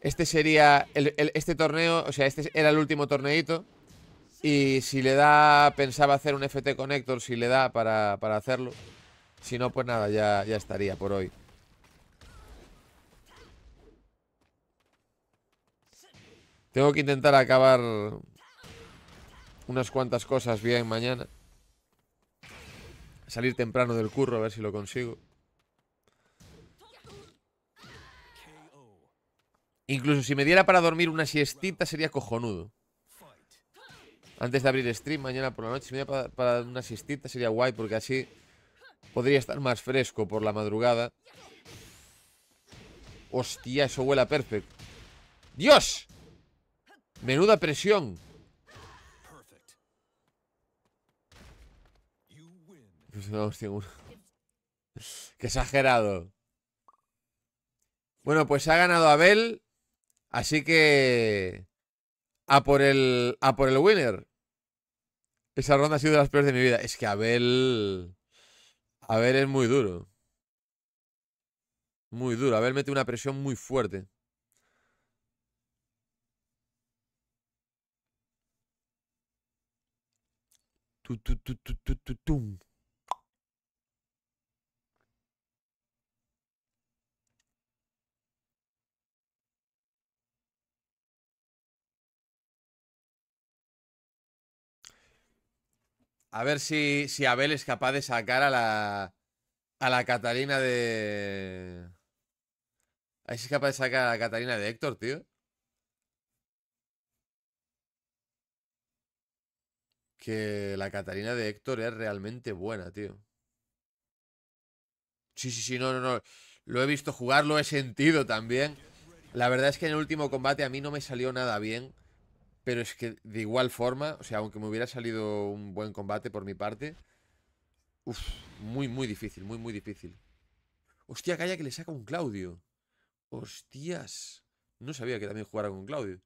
Este sería el, este torneo, o sea, este era el último torneito. Y si le da, pensaba hacer un FT con Héctor, si le da para, para hacerlo. Si no, pues nada, ya, ya estaría por hoy. Tengo que intentar acabar unas cuantas cosas bien mañana. Salir temprano del curro, a ver si lo consigo. Incluso si me diera para dormir una siestita sería cojonudo. Antes de abrir stream mañana por la noche, si me diera para, para una siestita sería guay, porque así Podría estar más fresco por la madrugada. Hostia, eso huela perfecto. ¡Dios! Menuda presión. No, hostia, Qué exagerado. Bueno, pues ha ganado Abel. Así que... A por el... A por el winner. Esa ronda ha sido de las peores de mi vida. Es que Abel... A ver, es muy duro. Muy duro. A ver, mete una presión muy fuerte. Tu, tu, tu, A ver si, si Abel es capaz de sacar a la, a la Catalina de... A ver si es capaz de sacar a la Catalina de Héctor, tío. Que la Catalina de Héctor es realmente buena, tío. Sí, sí, sí, no, no, no. Lo he visto jugar, lo he sentido también. La verdad es que en el último combate a mí no me salió nada bien. Pero es que de igual forma, o sea, aunque me hubiera salido un buen combate por mi parte, Uff, muy, muy difícil, muy, muy difícil. Hostia, calla que le saca un Claudio. Hostias. No sabía que también jugara con Claudio.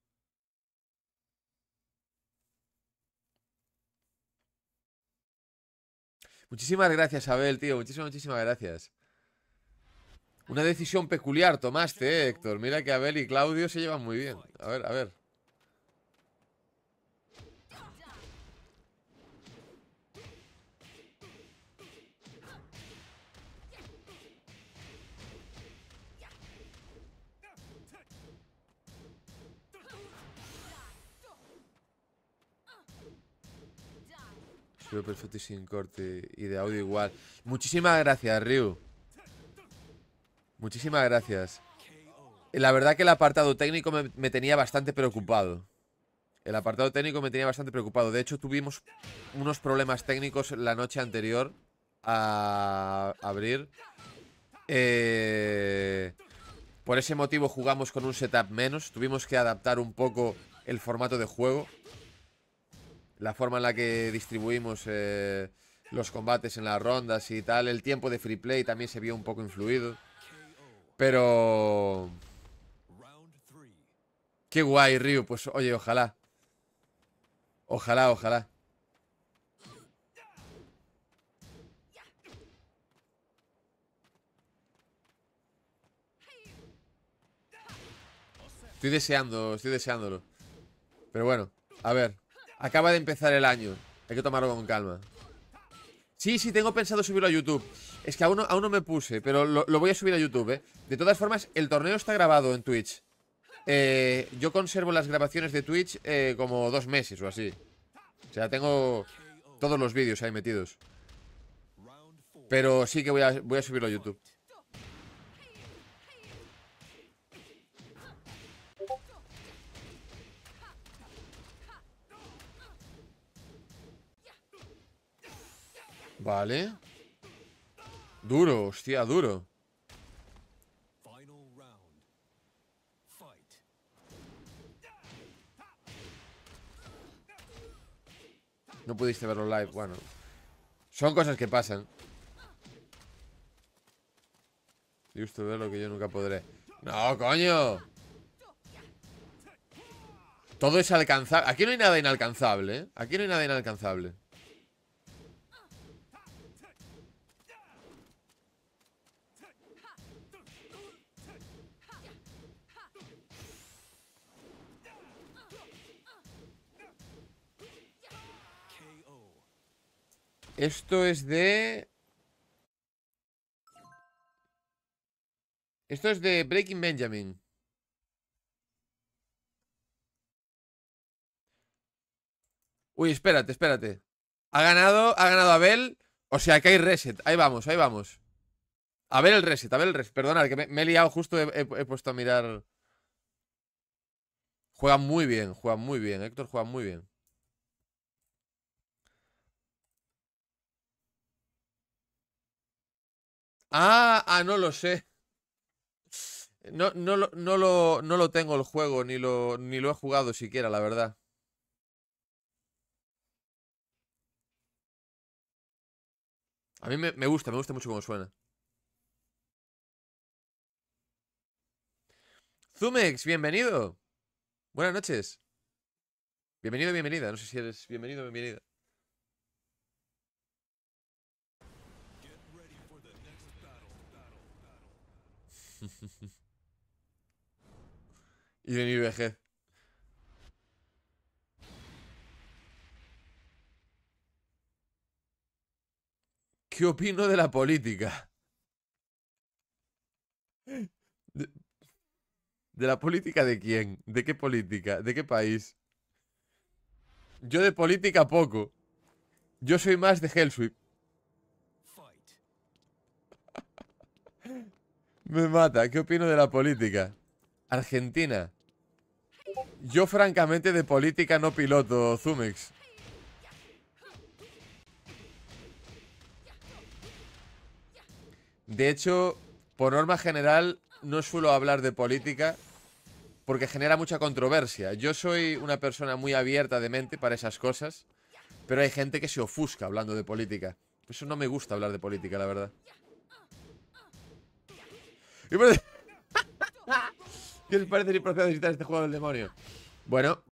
Muchísimas gracias, Abel, tío. Muchísimas, muchísimas gracias. Una decisión peculiar tomaste, eh, Héctor. Mira que Abel y Claudio se llevan muy bien. A ver, a ver. perfecto y sin corte. Y de audio igual. Muchísimas gracias, Ryu. Muchísimas gracias. La verdad que el apartado técnico me, tenía bastante preocupado. El apartado técnico me tenía bastante preocupado. De hecho, tuvimos unos problemas técnicos la noche anterior a abrir. Eh, por ese motivo jugamos con un setup menos. Tuvimos que adaptar un poco el formato de juego la forma en la que distribuimos eh, los combates en las rondas y tal, el tiempo de free play también se vio un poco influido. Pero... Qué guay, Ryu. Pues oye, ojalá. Ojalá, ojalá. Estoy deseando, estoy deseándolo. Pero bueno, a ver. Acaba de empezar el año. Hay que tomarlo con calma. Sí, sí, tengo pensado subirlo a YouTube. Es que aún no, me puse, pero lo, voy a subir a YouTube, ¿eh? De todas formas, el torneo está grabado en Twitch. Eh, yo conservo las grabaciones de Twitch eh, como dos meses o así. O sea, tengo todos los vídeos ahí metidos. Pero sí que voy voy a subirlo a YouTube. Vale. Duro, hostia, duro. No pudiste verlo live, bueno. Son cosas que pasan. Y usted ve lo que yo nunca podré. ¡No, coño! Todo es alcanzable. Aquí no hay nada inalcanzable, ¿eh? Aquí no hay nada inalcanzable. Esto es de... Esto es de Breaking Benjamin. Uy, espérate, espérate. Ha ganado, ha ganado Abel. O sea que hay reset. Ahí vamos, ahí vamos. A ver el reset, a ver el reset. Perdonad, que me, he liado justo, he, puesto a mirar. Juega muy bien, juega muy bien. Héctor juega muy bien. Ah, ah, no lo sé. No, no, no, lo, no lo tengo el juego, ni lo, ni lo he jugado siquiera, la verdad. A mí me, me gusta, me gusta mucho cómo suena. Zumex, bienvenido. Buenas noches. Bienvenido, bienvenida. No sé si eres bienvenido o bienvenida. y de mi vejez. ¿Qué opino de la política? ¿De, la política de quién? ¿De qué política? ¿De qué país? Yo de política poco. Yo soy más de Hellsweep. Me mata. ¿Qué opino de la política? Argentina. Yo, francamente, de política no piloto, Zumex. De hecho, por norma general, no suelo hablar de política porque genera mucha controversia. Yo soy una persona muy abierta de mente para esas cosas, pero hay gente que se ofusca hablando de política. Por eso no me gusta hablar de política, la verdad. ¿Qué os parece el proceso de visitar este juego del demonio? Bueno,